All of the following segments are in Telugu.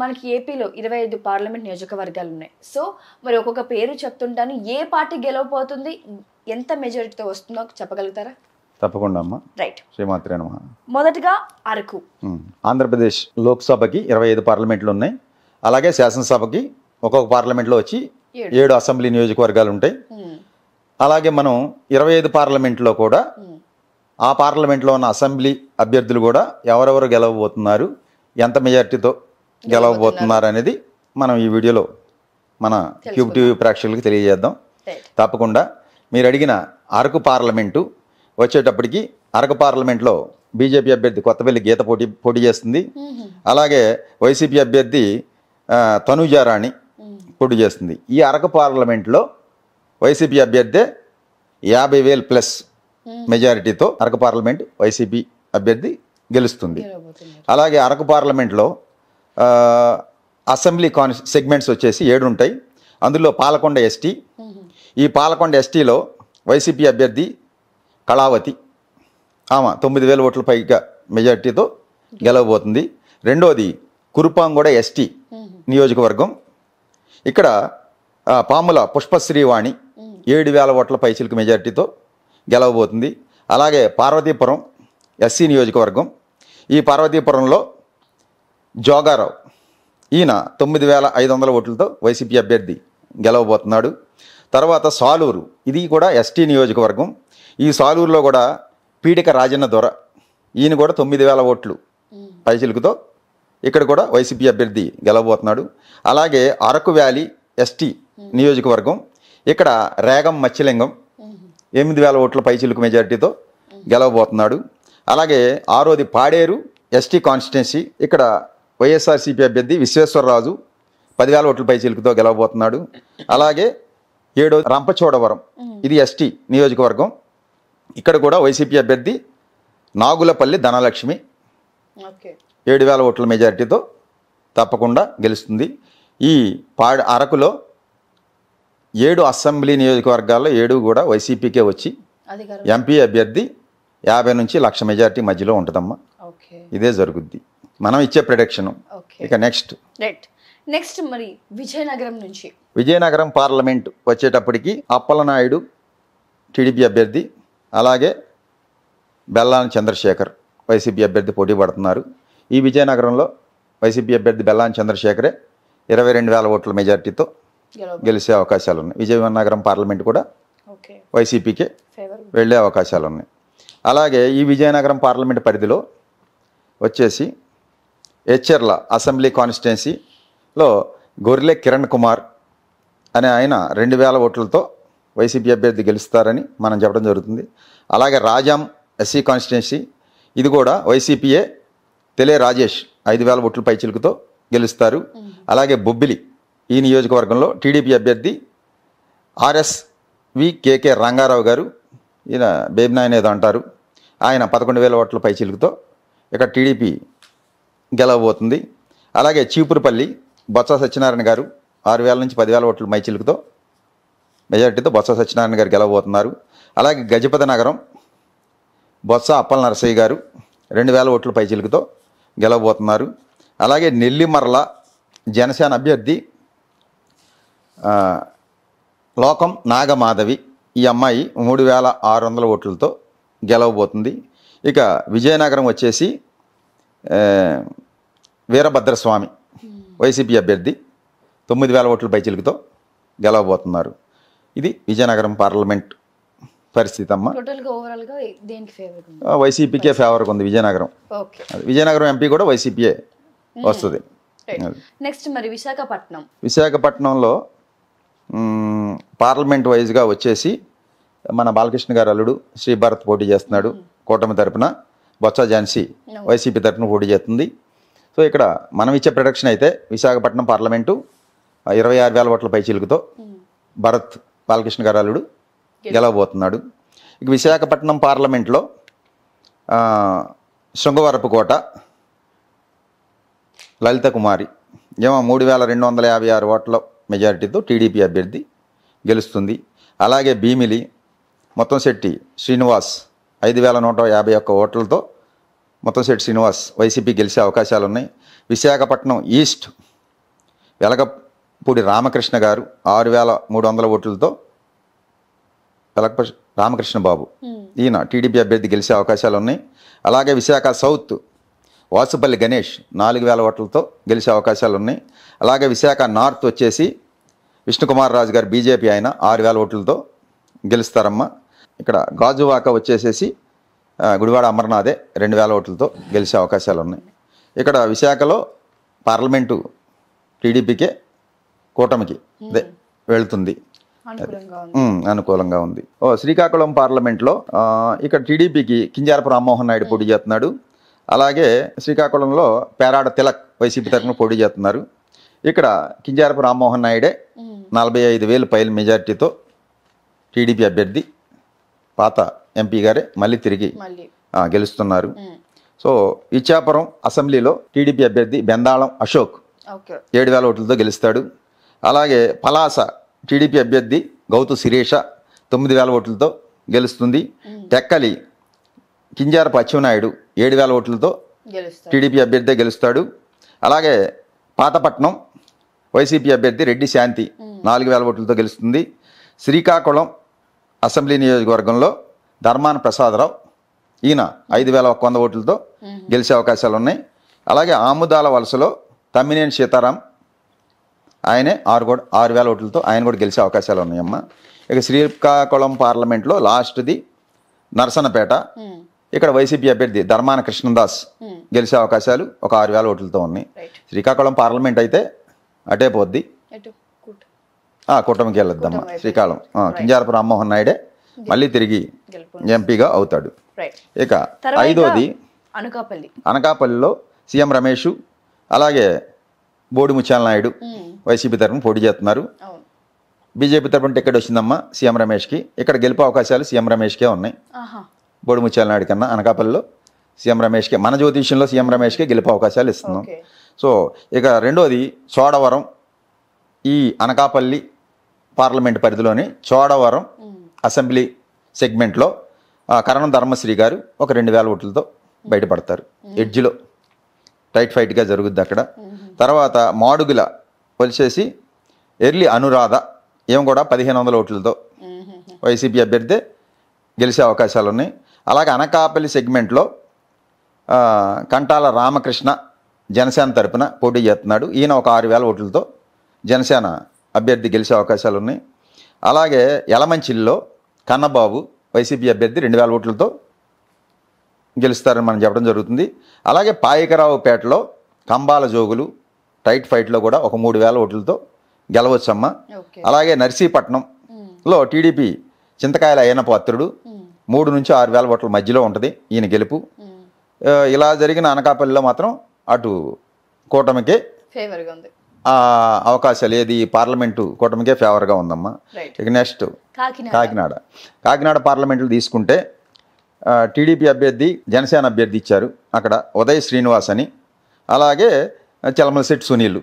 మనకి ఏపీలో ఇరవై ఐదు పార్లమెంట్ నియోజకవర్గాలు ఉన్నాయి సో మరి ఒక్కొక్క పేరు చెప్తుంటాను ఏ పార్టీ గెలవబోతుంది ఎంత మెజారిటీతో వస్తుందో చెప్పగలుగుతారా తప్పకుండా అమ్మా రైట్ శ్రీమాత్రి మొదటిగా మొదటగా అరకు ఆంధ్రప్రదేశ్ లోక్సభకి ఇరవై ఐదు పార్లమెంట్లు ఉన్నాయి అలాగే శాసనసభకి ఒక్కొక్క పార్లమెంట్లో వచ్చి ఏడు అసెంబ్లీ నియోజకవర్గాలు ఉంటాయి అలాగే మనం ఇరవై ఐదు పార్లమెంట్లో కూడా ఆ పార్లమెంట్లో ఉన్న అసెంబ్లీ అభ్యర్థులు కూడా ఎవరెవరు గెలవబోతున్నారు ఎంత మెజార్టీతో గెలవబోతున్నారు అనేది మనం ఈ వీడియోలో మన క్యూబ్ టీవీ ప్రేక్షకులకు తెలియజేద్దాం తప్పకుండా మీరు అడిగిన అరకు పార్లమెంటు వచ్చేటప్పటికి అరకు పార్లమెంట్లో బీజేపీ అభ్యర్థి కొత్తపల్లి గీత పోటీ పోటీ చేస్తుంది అలాగే వైసీపీ అభ్యర్థి తనుజారాణి పోటీ చేస్తుంది ఈ అరకు పార్లమెంట్లో వైసీపీ అభ్యర్థే యాభై వేలు ప్లస్ మెజారిటీతో అరకు పార్లమెంట్ వైసీపీ అభ్యర్థి గెలుస్తుంది అలాగే అరకు పార్లమెంట్లో అసెంబ్లీ కాన్ సెగ్మెంట్స్ వచ్చేసి ఏడు ఉంటాయి అందులో పాలకొండ ఎస్టీ ఈ పాలకొండ ఎస్టీలో వైసీపీ అభ్యర్థి కళావతి ఆమె తొమ్మిది వేల ఓట్ల పైగా మెజార్టీతో గెలవబోతుంది రెండోది కురుపాంగూడ ఎస్టీ నియోజకవర్గం ఇక్కడ పాముల పుష్పశ్రీవాణి ఏడు వేల ఓట్ల పైచిలకు మెజార్టీతో గెలవబోతుంది అలాగే పార్వతీపురం ఎస్సీ నియోజకవర్గం ఈ పార్వతీపురంలో జోగారావు ఈయన తొమ్మిది వేల ఐదు వందల ఓట్లతో వైసీపీ అభ్యర్థి గెలవబోతున్నాడు తర్వాత సాలూరు ఇది కూడా ఎస్టీ నియోజకవర్గం ఈ సాలూరులో కూడా పీడిక రాజన్న దొర ఈయన కూడా తొమ్మిది వేల ఓట్లు పైచిలుకుతో ఇక్కడ కూడా వైసీపీ అభ్యర్థి గెలవబోతున్నాడు అలాగే అరకు వ్యాలీ ఎస్టీ నియోజకవర్గం ఇక్కడ రేగం మత్స్యలింగం ఎనిమిది వేల ఓట్ల పైచిలుకు మెజారిటీతో గెలవబోతున్నాడు అలాగే ఆరోది పాడేరు ఎస్టీ కాన్స్టిట్యున్సీ ఇక్కడ వైఎస్ఆర్సీపీ అభ్యర్థి విశ్వేశ్వరరాజు పదివేల ఓట్ల పై చిలుకుతో గెలవబోతున్నాడు అలాగే ఏడో రంపచోడవరం ఇది ఎస్టీ నియోజకవర్గం ఇక్కడ కూడా వైసీపీ అభ్యర్థి నాగులపల్లి ధనలక్ష్మి ఏడు వేల ఓట్ల మెజారిటీతో తప్పకుండా గెలుస్తుంది ఈ పాడ అరకులో ఏడు అసెంబ్లీ నియోజకవర్గాల్లో ఏడు కూడా వైసీపీకే వచ్చి ఎంపీ అభ్యర్థి యాభై నుంచి లక్ష మెజారిటీ మధ్యలో ఉంటుందమ్మా ఇదే జరుగుద్ది మనం ఇచ్చే ప్రొడక్షన్ ఇక నెక్స్ట్ రైట్ నెక్స్ట్ మరి విజయనగరం నుంచి విజయనగరం పార్లమెంట్ వచ్చేటప్పటికి అప్పలనాయుడు టీడీపీ అభ్యర్థి అలాగే బెల్లాని చంద్రశేఖర్ వైసీపీ అభ్యర్థి పోటీ పడుతున్నారు ఈ విజయనగరంలో వైసీపీ అభ్యర్థి బెల్లాని చంద్రశేఖరే ఇరవై రెండు వేల ఓట్ల మెజార్టీతో గెలిచే అవకాశాలు ఉన్నాయి విజయనగరం పార్లమెంట్ కూడా వైసీపీకే వెళ్ళే అవకాశాలు ఉన్నాయి అలాగే ఈ విజయనగరం పార్లమెంట్ పరిధిలో వచ్చేసి హెచ్చర్ల అసెంబ్లీ కాన్స్టిట్యున్సీలో గొర్రె కిరణ్ కుమార్ అనే ఆయన రెండు వేల ఓట్లతో వైసీపీ అభ్యర్థి గెలుస్తారని మనం చెప్పడం జరుగుతుంది అలాగే రాజాం ఎస్సీ కాన్స్టిట్యున్సీ ఇది కూడా వైసీపీఏ తెలే రాజేష్ ఐదు వేల ఓట్ల పైచిలుకుతో గెలుస్తారు అలాగే బొబ్బిలి ఈ నియోజకవర్గంలో టీడీపీ అభ్యర్థి ఆర్ఎస్ వి కేకే రంగారావు గారు ఈయన బేబినాయన్ ఏదో అంటారు ఆయన పదకొండు వేల ఓట్ల పైచిలుకుతో ఇక టీడీపీ గెలవబోతుంది అలాగే చీపురుపల్లి బొత్స సత్యనారాయణ గారు ఆరు వేల నుంచి పదివేల ఓట్లు మైచిలుకుతో మెజార్టీతో బొత్స సత్యనారాయణ గారు గెలవబోతున్నారు అలాగే గజపతి నగరం బొత్స అప్పల నరసయ్య గారు రెండు వేల ఓట్ల పైచిలుకతో గెలవబోతున్నారు అలాగే నెల్లిమర్ల జనసేన అభ్యర్థి లోకం నాగమాధవి ఈ అమ్మాయి మూడు వేల ఆరు వందల ఓట్లతో గెలవబోతుంది ఇక విజయనగరం వచ్చేసి వీరభద్రస్వామి వైసీపీ అభ్యర్థి తొమ్మిది వేల ఓట్ల పైచిలుకతో గెలవబోతున్నారు ఇది విజయనగరం పార్లమెంట్ పరిస్థితి అమ్మ వైసీపీకే ఫేవర్గా ఉంది విజయనగరం విజయనగరం ఎంపీ కూడా వైసీపీయే hmm. వస్తుంది నెక్స్ట్ మరి విశాఖపట్నం విశాఖపట్నంలో పార్లమెంట్ వైజ్గా వచ్చేసి మన బాలకృష్ణ గారు అల్లుడు శ్రీభారత్ పోటీ చేస్తున్నాడు hmm. కూటమి తరపున బొత్స ఝాన్సీ వైసీపీ తరఫున పోటీ చేస్తుంది సో ఇక్కడ మనం ఇచ్చే ప్రొడక్షన్ అయితే విశాఖపట్నం పార్లమెంటు ఇరవై ఆరు వేల ఓట్ల పైచీలకుతో భరత్ బాలకృష్ణ గారాలుడు గెలవబోతున్నాడు ఇక విశాఖపట్నం పార్లమెంట్లో శృంగవరపు కోట లలిత కుమారి ఏమో మూడు వేల రెండు వందల యాభై ఆరు ఓట్ల మెజారిటీతో టీడీపీ అభ్యర్థి గెలుస్తుంది అలాగే భీమిలి మొత్తం శెట్టి శ్రీనివాస్ ఐదు వేల నూట యాభై ఒక్క ఓట్లతో ముత్తంశెట్టి శ్రీనివాస్ వైసీపీ గెలిచే అవకాశాలు ఉన్నాయి విశాఖపట్నం ఈస్ట్ వెలగపూడి రామకృష్ణ గారు ఆరు వేల మూడు వందల ఓట్లతో వెలగప రామకృష్ణ బాబు ఈయన టీడీపీ అభ్యర్థి గెలిచే అవకాశాలు ఉన్నాయి అలాగే విశాఖ సౌత్ వాసుపల్లి గణేష్ నాలుగు వేల ఓట్లతో గెలిచే అవకాశాలు ఉన్నాయి అలాగే విశాఖ నార్త్ వచ్చేసి విష్ణుకుమార్ రాజు గారు బీజేపీ ఆయన ఆరు వేల ఓట్లతో గెలుస్తారమ్మా ఇక్కడ గాజువాక వచ్చేసేసి గుడివాడ అమర్నాథే రెండు వేల ఓట్లతో గెలిచే అవకాశాలు ఉన్నాయి ఇక్కడ విశాఖలో పార్లమెంటు టీడీపీకే కూటమికి అదే వెళుతుంది అనుకూలంగా ఉంది ఓ శ్రీకాకుళం పార్లమెంట్లో ఇక్కడ టీడీపీకి కింజారపు రామ్మోహన్ నాయుడు పోటీ చేస్తున్నాడు అలాగే శ్రీకాకుళంలో పేరాడ తిలక్ వైసీపీ తరఫున పోటీ చేస్తున్నారు ఇక్కడ కింజారపు రామ్మోహన్ నాయుడే నలభై ఐదు వేలు పైల మెజార్టీతో టీడీపీ అభ్యర్థి పాత ఎంపీ గారే మళ్ళీ తిరిగి గెలుస్తున్నారు సో ఇచ్చాపురం అసెంబ్లీలో టీడీపీ అభ్యర్థి బెందాళం అశోక్ ఏడు వేల ఓట్లతో గెలుస్తాడు అలాగే పలాస టీడీపీ అభ్యర్థి గౌతు శిరీష తొమ్మిది వేల ఓట్లతో గెలుస్తుంది టెక్కలి కింజార పశ్చిమనాయుడు ఏడు వేల ఓట్లతో టీడీపీ అభ్యర్థి గెలుస్తాడు అలాగే పాతపట్నం వైసీపీ అభ్యర్థి రెడ్డి శాంతి నాలుగు వేల ఓట్లతో గెలుస్తుంది శ్రీకాకుళం అసెంబ్లీ నియోజకవర్గంలో ధర్మాన ప్రసాదరావు ఈయన ఐదు వేల ఒక వంద ఓట్లతో గెలిచే అవకాశాలు ఉన్నాయి అలాగే ఆముదాల వలసలో తమ్మినేని సీతారాం ఆయనే ఆరు కూడా ఆరు వేల ఓట్లతో ఆయన కూడా గెలిచే అవకాశాలు ఉన్నాయమ్మా ఇక శ్రీకాకుళం పార్లమెంట్లో లాస్ట్ది నరసనపేట ఇక్కడ వైసీపీ అభ్యర్థి ధర్మాన కృష్ణదాస్ గెలిచే అవకాశాలు ఒక ఆరు వేల ఓట్లతో ఉన్నాయి శ్రీకాకుళం పార్లమెంట్ అయితే అటే పోద్ది కూటమికి వెళ్ళొద్దమ్మా శ్రీకాకుళం కింజారపురం రామ్మోహన్ నాయుడే మళ్ళీ తిరిగి ఎంపీగా అవుతాడు ఇక ఐదోది అనకాపల్లి అనకాపల్లిలో సీఎం రమేష్ అలాగే బోడి ముత్యాల నాయుడు వైసీపీ తరఫున పోటీ చేస్తున్నారు బీజేపీ తరఫున టికెట్ వచ్చిందమ్మా సీఎం రమేష్కి ఇక్కడ గెలిపే అవకాశాలు సీఎం రమేష్కే ఉన్నాయి బోడి ముత్యాల నాయుడు కన్నా అనకాపల్లిలో సీఎం రమేష్కే మన జ్యోతిష్యంలో సీఎం రమేష్కే గెలిపే అవకాశాలు ఇస్తున్నాం సో ఇక రెండోది చోడవరం ఈ అనకాపల్లి పార్లమెంట్ పరిధిలోని చోడవరం అసెంబ్లీ సెగ్మెంట్లో కరణం ధర్మశ్రీ గారు ఒక రెండు వేల ఓట్లతో బయటపడతారు ఎడ్జ్లో టైట్ ఫైట్గా జరుగుద్ది అక్కడ తర్వాత మాడుగుల వలిసేసి ఎర్లీ అనురాధ ఏం కూడా పదిహేను వందల ఓట్లతో వైసీపీ అభ్యర్థి గెలిచే అవకాశాలు ఉన్నాయి అలాగే అనకాపల్లి సెగ్మెంట్లో కంటాల రామకృష్ణ జనసేన తరపున పోటీ చేస్తున్నాడు ఈయన ఒక ఆరు వేల ఓట్లతో జనసేన అభ్యర్థి గెలిచే అవకాశాలు ఉన్నాయి అలాగే యలమంచిల్లో కన్నబాబు వైసీపీ అభ్యర్థి రెండు వేల ఓట్లతో గెలుస్తారని మనం చెప్పడం జరుగుతుంది అలాగే పాయకరావుపేటలో కంబాల జోగులు టైట్ ఫైట్లో కూడా ఒక మూడు వేల ఓట్లతో గెలవచ్చమ్మ అలాగే నర్సీపట్నంలో టీడీపీ చింతకాయల అయిన పాత్రుడు మూడు నుంచి ఆరు వేల ఓట్ల మధ్యలో ఉంటుంది ఈయన గెలుపు ఇలా జరిగిన అనకాపల్లిలో మాత్రం అటు కూటమికి అవకాశాలు ఏది పార్లమెంటు కూటమికే ఫేవర్గా ఉందమ్మా ఇక నెక్స్ట్ కాకినాడ కాకినాడ పార్లమెంట్లు తీసుకుంటే టీడీపీ అభ్యర్థి జనసేన అభ్యర్థి ఇచ్చారు అక్కడ ఉదయ్ శ్రీనివాస్ అని అలాగే చలమలశెట్టి సునీల్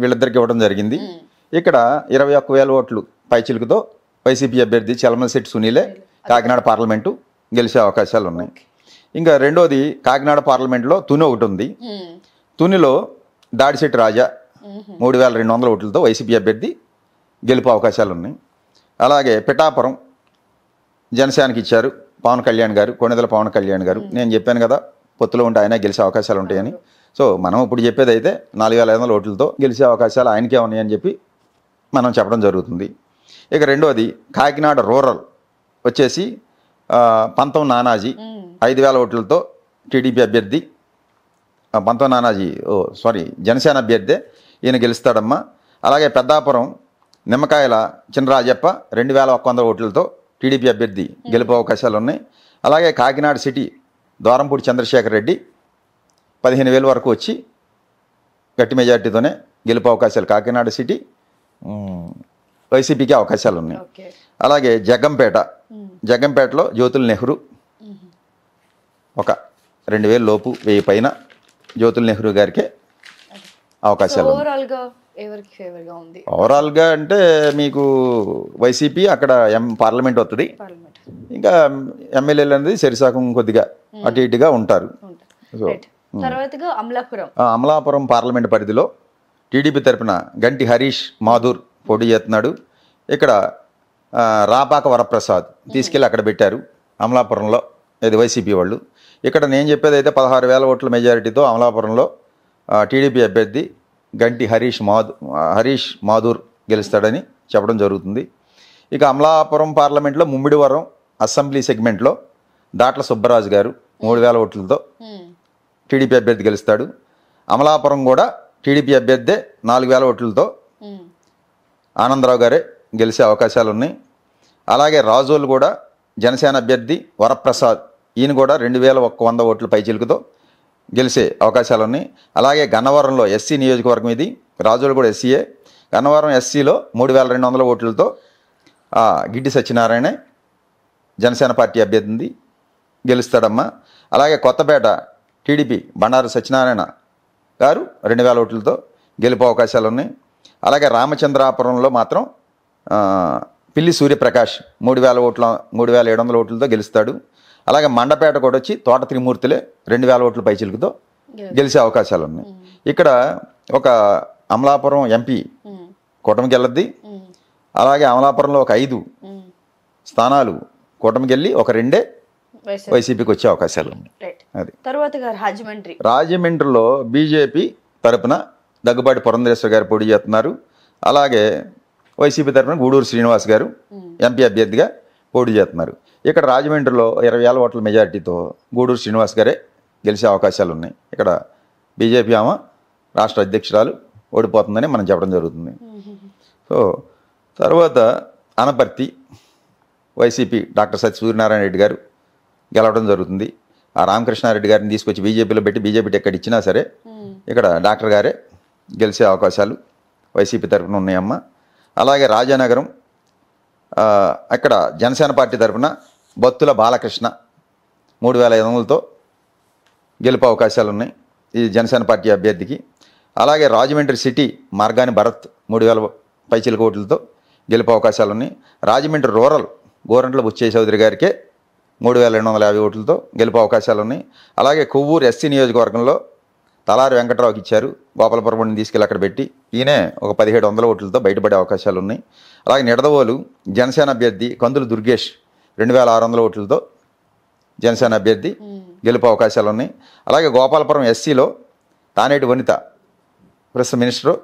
వీళ్ళిద్దరికి ఇవ్వడం జరిగింది hmm. ఇక్కడ ఇరవై ఒక్క వేల ఓట్లు పైచిలుకుతో వైసీపీ అభ్యర్థి చలమలశెట్టి సునీలే కాకినాడ పార్లమెంటు గెలిచే అవకాశాలు ఉన్నాయి ఇంకా రెండోది కాకినాడ పార్లమెంట్లో తుని ఒకటి ఉంది hmm. తునిలో దాడిశెట్టి రాజా మూడు వేల రెండు వందల ఓట్లతో వైసీపీ అభ్యర్థి గెలుపు అవకాశాలు ఉన్నాయి అలాగే పిఠాపురం జనసేనకి ఇచ్చారు పవన్ కళ్యాణ్ గారు కొనిదల పవన్ కళ్యాణ్ గారు నేను చెప్పాను కదా పొత్తులో ఉంటే ఆయన గెలిచే అవకాశాలు ఉంటాయని సో మనం ఇప్పుడు చెప్పేది అయితే నాలుగు వేల ఐదు వందల ఓట్లతో గెలిచే అవకాశాలు ఆయనకే ఉన్నాయని చెప్పి మనం చెప్పడం జరుగుతుంది ఇక రెండోది కాకినాడ రూరల్ వచ్చేసి పంతం నానాజీ ఐదు వేల ఓట్లతో టీడీపీ అభ్యర్థి పంతం నానాజీ ఓ సారీ జనసేన అభ్యర్థి ఈయన గెలుస్తాడమ్మా అలాగే పెద్దాపురం నిమ్మకాయల చినరాజప్ప రెండు వేల ఒక్క వంద ఓట్లతో టీడీపీ అభ్యర్థి గెలుపు అవకాశాలు ఉన్నాయి అలాగే కాకినాడ సిటీ ద్వారంపూడి చంద్రశేఖర్ రెడ్డి పదిహేను వేల వరకు వచ్చి గట్టి మెజార్టీతోనే గెలుపు అవకాశాలు కాకినాడ సిటీ వైసీపీకి అవకాశాలు ఉన్నాయి అలాగే జగ్గంపేట జగ్గంపేటలో జ్యోతుల్ నెహ్రూ ఒక రెండు వేల లోపు వెయ్యి పైన జ్యోతుల్ నెహ్రూ గారికే అవకాశాలు ఓవరాల్గా గా అంటే మీకు వైసీపీ అక్కడ ఎం పార్లమెంట్ వస్తుంది ఇంకా ఎమ్మెల్యేలు అనేది సరిసాకం కొద్దిగా hmm. అటు ఇటుగా ఉంటారు hmm. అమలాపురం పార్లమెంట్ పరిధిలో టీడీపీ తరపున గంటి హరీష్ మాధుర్ పోటీ చేస్తున్నాడు ఇక్కడ రాపాక వరప్రసాద్ hmm. తీసుకెళ్ళి అక్కడ పెట్టారు అమలాపురంలో ఇది వైసీపీ వాళ్ళు ఇక్కడ నేను చెప్పేది అయితే పదహారు వేల ఓట్ల మెజారిటీతో అమలాపురంలో టీడీపీ అభ్యర్థి గంటి హరీష్ మాధు హరీష్ మాధూర్ గెలుస్తాడని చెప్పడం జరుగుతుంది ఇక అమలాపురం పార్లమెంట్లో ముమ్మిడివరం అసెంబ్లీ సెగ్మెంట్లో దాట్ల సుబ్బరాజు గారు మూడు వేల ఓట్లతో టీడీపీ అభ్యర్థి గెలుస్తాడు అమలాపురం కూడా టీడీపీ అభ్యర్థే నాలుగు వేల ఓట్లతో ఆనందరావు గారే గెలిచే అవకాశాలు ఉన్నాయి అలాగే రాజోలు కూడా జనసేన అభ్యర్థి వరప్రసాద్ ఈయన కూడా రెండు వేల ఒక్క వంద ఓట్ల పైచిలుకుతో గెలిచే అవకాశాలు ఉన్నాయి అలాగే గన్నవరంలో ఎస్సీ నియోజకవర్గం ఇది రాజులు కూడా ఎస్సీయే గన్నవరం ఎస్సీలో మూడు వేల రెండు వందల ఓట్లతో గిడ్డి సత్యనారాయణే జనసేన పార్టీ అభ్యర్థింది గెలుస్తాడమ్మా అలాగే కొత్తపేట టీడీపీ బండారు సత్యనారాయణ గారు రెండు వేల ఓట్లతో గెలుపు అవకాశాలు ఉన్నాయి అలాగే రామచంద్రాపురంలో మాత్రం పిల్లి సూర్యప్రకాష్ మూడు వేల ఓట్ల మూడు వేల ఏడు వందల ఓట్లతో గెలుస్తాడు అలాగే మండపేట కూడా వచ్చి తోట త్రిమూర్తులే రెండు వేల ఓట్ల పైచిలుకుతో గెలిచే అవకాశాలు ఉన్నాయి ఇక్కడ ఒక అమలాపురం ఎంపీ కూటమికి వెళ్ళద్ది అలాగే అమలాపురంలో ఒక ఐదు స్థానాలు కూటమికి వెళ్ళి ఒక రెండే వైసీపీకి వచ్చే అవకాశాలు ఉన్నాయి అది తర్వాత రాజమండ్రి రాజమండ్రిలో బీజేపీ తరపున దగ్గుబాటి పురంధరేశ్వర గారు పోటీ చేస్తున్నారు అలాగే వైసీపీ తరఫున గూడూరు శ్రీనివాస్ గారు ఎంపీ అభ్యర్థిగా పోటీ చేస్తున్నారు ఇక్కడ రాజమండ్రిలో ఇరవై వేల ఓట్ల మెజారిటీతో గూడూరు శ్రీనివాస్ గారే గెలిచే అవకాశాలు ఉన్నాయి ఇక్కడ బీజేపీ ఆమె రాష్ట్ర అధ్యక్షురాలు ఓడిపోతుందని మనం చెప్పడం జరుగుతుంది సో తర్వాత అనపర్తి వైసీపీ డాక్టర్ సత్య సూర్యనారాయణ రెడ్డి గారు గెలవడం జరుగుతుంది ఆ రామకృష్ణారెడ్డి గారిని తీసుకొచ్చి బీజేపీలో పెట్టి బీజేపీ ఎక్కడ ఇచ్చినా సరే ఇక్కడ డాక్టర్ గారే గెలిచే అవకాశాలు వైసీపీ తరఫున ఉన్నాయమ్మ అలాగే రాజానగరం అక్కడ జనసేన పార్టీ తరఫున బత్తుల బాలకృష్ణ మూడు వేల ఐదు వందలతో గెలుపు అవకాశాలు ఉన్నాయి ఈ జనసేన పార్టీ అభ్యర్థికి అలాగే రాజమండ్రి సిటీ మార్గాని భరత్ మూడు వేల పైచిల కోట్లతో గెలుపు అవకాశాలు ఉన్నాయి రాజమండ్రి రూరల్ గోరంట్ల బుచ్చే చౌదరి గారికే మూడు వేల రెండు వందల యాభై ఓట్లతో గెలుపు అవకాశాలు ఉన్నాయి అలాగే కొవ్వూరు ఎస్సీ నియోజకవర్గంలో తలారి వెంకట్రావుకి ఇచ్చారు గోపాలపురం తీసుకెళ్ళి అక్కడ పెట్టి ఈయనే ఒక పదిహేడు వందల ఓట్లతో బయటపడే అవకాశాలు ఉన్నాయి అలాగే నిడదవోలు జనసేన అభ్యర్థి కందులు దుర్గేష్ రెండు వేల ఆరు వందల ఓట్లతో జనసేన అభ్యర్థి hmm. గెలుపు అవకాశాలు ఉన్నాయి అలాగే గోపాలపురం ఎస్సీలో తానేటి వనిత ప్రస్తుత మినిస్టరు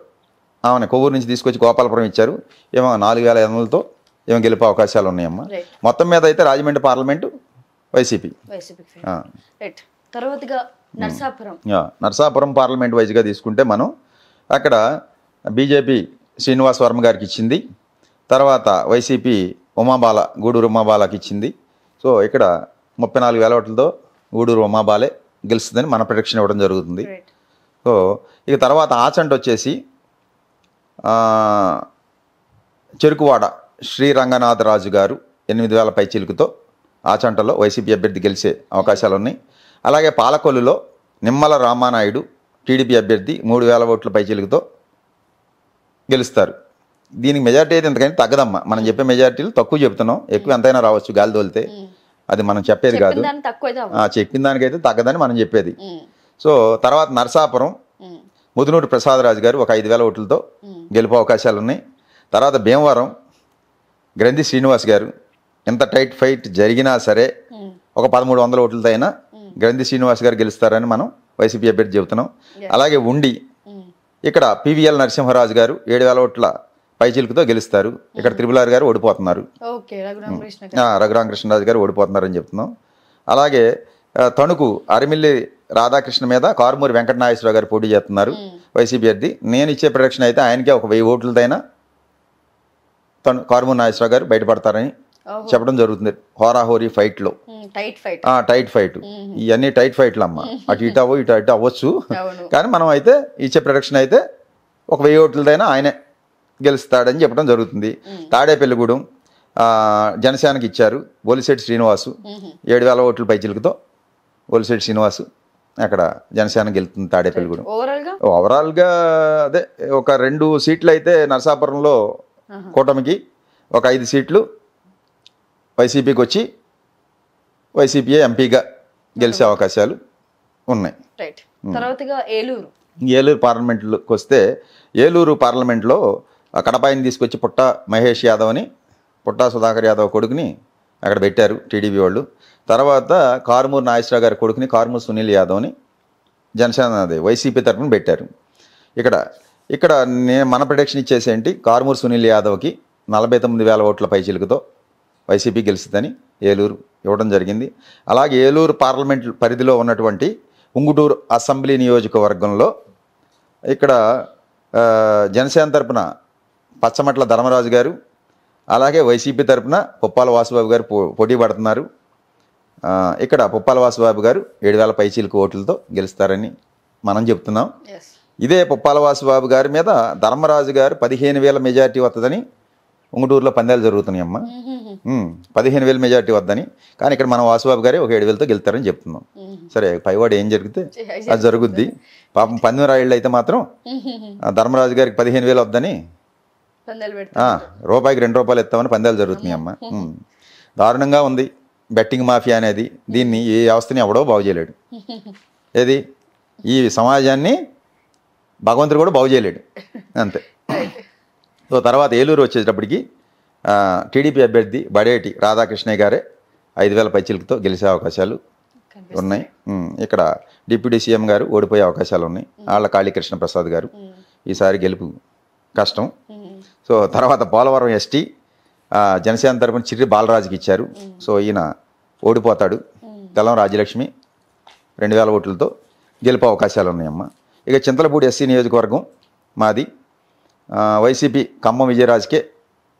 ఆమెను కొవ్వూరు నుంచి తీసుకొచ్చి గోపాలపురం ఇచ్చారు ఏమో నాలుగు వేల ఐదు వందలతో ఏమో గెలుపు అవకాశాలు ఉన్నాయమ్మా మొత్తం మీద అయితే Rajahmundry parliament YCP hmm. Narsapuram Narsapuram parliament వైజ్గా తీసుకుంటే మనం అక్కడ బీజేపీ శ్రీనివాస్ వర్మ గారికి ఇచ్చింది తర్వాత వైసీపీ ఉమాబాల గూడూరు ఉమాబాలకు ఇచ్చింది సో ఇక్కడ ముప్పై నాలుగు వేల ఓట్లతో గూడూరు ఉమాబాలే గెలుస్తుందని మన ప్రొడిక్షన్ ఇవ్వడం జరుగుతుంది సో ఇక తర్వాత ఆచంట వచ్చేసి చెరుకువాడ శ్రీ రంగనాథరాజు గారు ఎనిమిది వేల పైచిలుకుతో ఆచంటలో వైసీపీ అభ్యర్థి గెలిచే అవకాశాలు ఉన్నాయి అలాగే పాలకొల్లులో నిమ్మల రామానాయుడు టీడీపీ అభ్యర్థి మూడు వేల ఓట్ల పైచిలుకుతో గెలుస్తారు దీనికి మెజార్టీ అయితే ఎంతకైనా తగ్గదమ్మా మనం చెప్పే మెజార్టీలు తక్కువ చెప్తున్నాం ఎక్కువ ఎంతైనా రావచ్చు గాలి తోలితే అది మనం చెప్పేది కాదు చెప్పిన దానికైతే తగ్గదని మనం చెప్పేది సో తర్వాత నరసాపురం ముదునూరు ప్రసాదరాజు గారు ఒక ఐదు వేల ఓట్లతో గెలుపు అవకాశాలు ఉన్నాయి తర్వాత భీమవరం గ్రంథి శ్రీనివాస్ గారు ఎంత టైట్ ఫైట్ జరిగినా సరే ఒక పదమూడు వందల ఓట్లతో అయినా గ్రంథి శ్రీనివాస్ గారు గెలుస్తారని మనం వైసీపీ అభ్యర్థి చెబుతున్నాం అలాగే ఉండి ఇక్కడ పివిఎల్ నరసింహరాజు గారు ఏడు వేల ఓట్ల పై చిలుకుతో గెలుస్తారు ఇక్కడ త్రిపులారి గారు ఓడిపోతున్నారు రఘురామకృష్ణరాజు గారు ఓడిపోతున్నారు అని చెప్తున్నాం అలాగే తణుకు అరిమిల్లి రాధాకృష్ణ మీద కారుమూరి వెంకటనాగేశ్వరరావు గారు పోటీ చేస్తున్నారు వైసీపీ అభ్యర్థి నేను ఇచ్చే ప్రొడక్షన్ అయితే ఆయనకే ఒక వెయ్యి ఓట్లదైనా తను కారుమూరి నాగేశ్వరరావు గారు బయటపడతారని చెప్పడం జరుగుతుంది హోరాహోరీ ఫైట్లో టైట్ ఫైట్ ఇవన్నీ టైట్ ఫైట్లు అమ్మ అటు ఇటు అవ్వ ఇటు అటు అవ్వచ్చు కానీ మనం అయితే ఇచ్చే ప్రొడక్షన్ అయితే ఒక వెయ్యి ఓట్లదైనా ఆయనే గెలుస్తాడని చెప్పడం జరుగుతుంది తాడేపల్లిగూడెం జనసేనకి ఇచ్చారు బోలిశెట్టి శ్రీనివాసు ఏడు వేల ఓట్లు పైచిలకతో బోలిశెట్టి శ్రీనివాసు అక్కడ జనసేన గెలుతుంది తాడేపల్లిగూడెం ఓవరాల్గా అదే ఒక రెండు సీట్లు అయితే నరసాపురంలో కూటమికి ఒక ఐదు సీట్లు వైసీపీకి వచ్చి వైసీపీఏ ఎంపీగా గెలిచే అవకాశాలు ఉన్నాయి ఏలూరు ఏలూరు పార్లమెంట్లోకి వస్తే ఏలూరు పార్లమెంట్లో ఆ కడపాయిని తీసుకొచ్చి పుట్ట మహేష్ యాదవ్ని పుట్ట సుధాకర్ యాదవ్ కొడుకుని అక్కడ పెట్టారు టీడీపీ వాళ్ళు తర్వాత కారుమూరు నాగేశ్వరరావు గారి కొడుకుని కారుమూరు సునీల్ యాదవ్ని జనసేన వైసీపీ తరఫున పెట్టారు ఇక్కడ ఇక్కడ నేను మన ప్రొడక్షన్ ఇచ్చేసేంటి కారుమూరు సునీల్ యాదవ్కి నలభై తొమ్మిది వేల ఓట్ల పైచిలుకతో వైసీపీ గెలుస్తుందని ఏలూరు ఇవ్వడం జరిగింది అలాగే ఏలూరు పార్లమెంట్ పరిధిలో ఉన్నటువంటి ఉంగుటూరు అసెంబ్లీ నియోజకవర్గంలో ఇక్కడ జనసేన తరపున పచ్చమట్ల ధర్మరాజు గారు అలాగే వైసీపీ తరపున పుప్పాల వాసుబాబు గారు పో పోటీ పడుతున్నారు ఇక్కడ పుప్పాల వాసుబాబు గారు ఏడు వేల పైచీలకు ఓట్లతో గెలుస్తారని మనం చెప్తున్నాం ఇదే పుప్పాల వాసుబాబు గారి మీద ధర్మరాజు గారు పదిహేను వేల మెజార్టీ వస్తుందని ఉంగుటూరులో పందాలు జరుగుతున్నాయమ్మా mm-hmm. పదిహేను వేల మెజార్టీ వద్దని కానీ ఇక్కడ మనం వాసుబాబు గారే ఒక ఏడు వేలతో గెలుతారని చెప్తున్నాం mm-hmm. సరే పైవాడు ఏం జరిగితే అది జరుగుద్ది పాపం పందెం అయితే మాత్రం mm-hmm. ధర్మరాజు గారికి పదిహేను వేలు వద్దని రూపాయికి రెండు రూపాయలు ఇస్తామని పందాలు జరుగుతున్నాయి అమ్మ దారుణంగా ఉంది బెట్టింగ్ మాఫియా అనేది దీన్ని ఏ వ్యవస్థని ఎవడో బాగు చేయలేడు ఏది ఈ సమాజాన్ని భగవంతుడు కూడా బాగు చేయలేడు అంతే సో తర్వాత ఏలూరు వచ్చేటప్పటికి టీడీపీ అభ్యర్థి బడేటి రాధాకృష్ణయ్య గారే ఐదు వేల పైచిలకతో గెలిచే అవకాశాలు ఉన్నాయి ఇక్కడ డిప్యూటీ సీఎం గారు ఓడిపోయే అవకాశాలు ఉన్నాయి వాళ్ళ కాళీకృష్ణ ప్రసాద్ గారు ఈసారి గెలుపు కష్టం సో తర్వాత పోలవరం ఎస్టీ జనసేన తరపున చిర్రి బాలరాజుకి ఇచ్చారు సో ఈయన ఓడిపోతాడు తెలం రాజ్యలక్ష్మి రెండు వేల ఓట్లతో గెలిపే అవకాశాలు ఉన్నాయమ్మ ఇక చింతలపూడి ఎస్సీ నియోజకవర్గం మాది వైసీపీ ఖమ్మం విజయరాజ్కే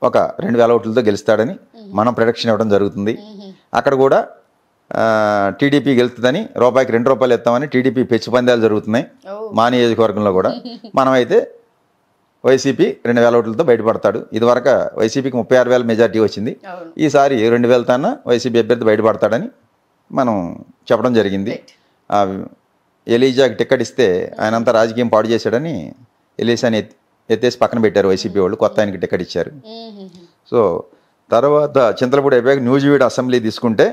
ఒక రెండు వేల ఓట్లతో గెలుస్తాడని మనం ప్రొడక్షన్ ఇవ్వడం జరుగుతుంది అక్కడ కూడా టీడీపీ గెలుతుందని రూపాయికి రెండు రూపాయలు ఇస్తామని టీడీపీ పెచ్చి పందాలు జరుగుతున్నాయి మా నియోజకవర్గంలో కూడా మనమైతే వైసీపీ రెండు వేల ఓట్లతో బయటపడతాడు ఇదివరకు వైసీపీకి ముప్పై ఆరు వేల మెజార్టీ వచ్చింది ఈసారి రెండు వేల తన వైసీపీ అభ్యర్థి బయటపడతాడని మనం చెప్పడం జరిగింది ఎలీజాకి టిక్కెట్ ఇస్తే ఆయనంతా రాజకీయం పాడు చేశాడని ఎలీజాని ఎత్తేసి పక్కన పెట్టారు వైసీపీ వాళ్ళు కొత్త ఆయనకి టిక్కెట్ ఇచ్చారు సో తర్వాత చింతలపూడి అయిపోయాక న్యూజివీడ్ అసెంబ్లీ తీసుకుంటే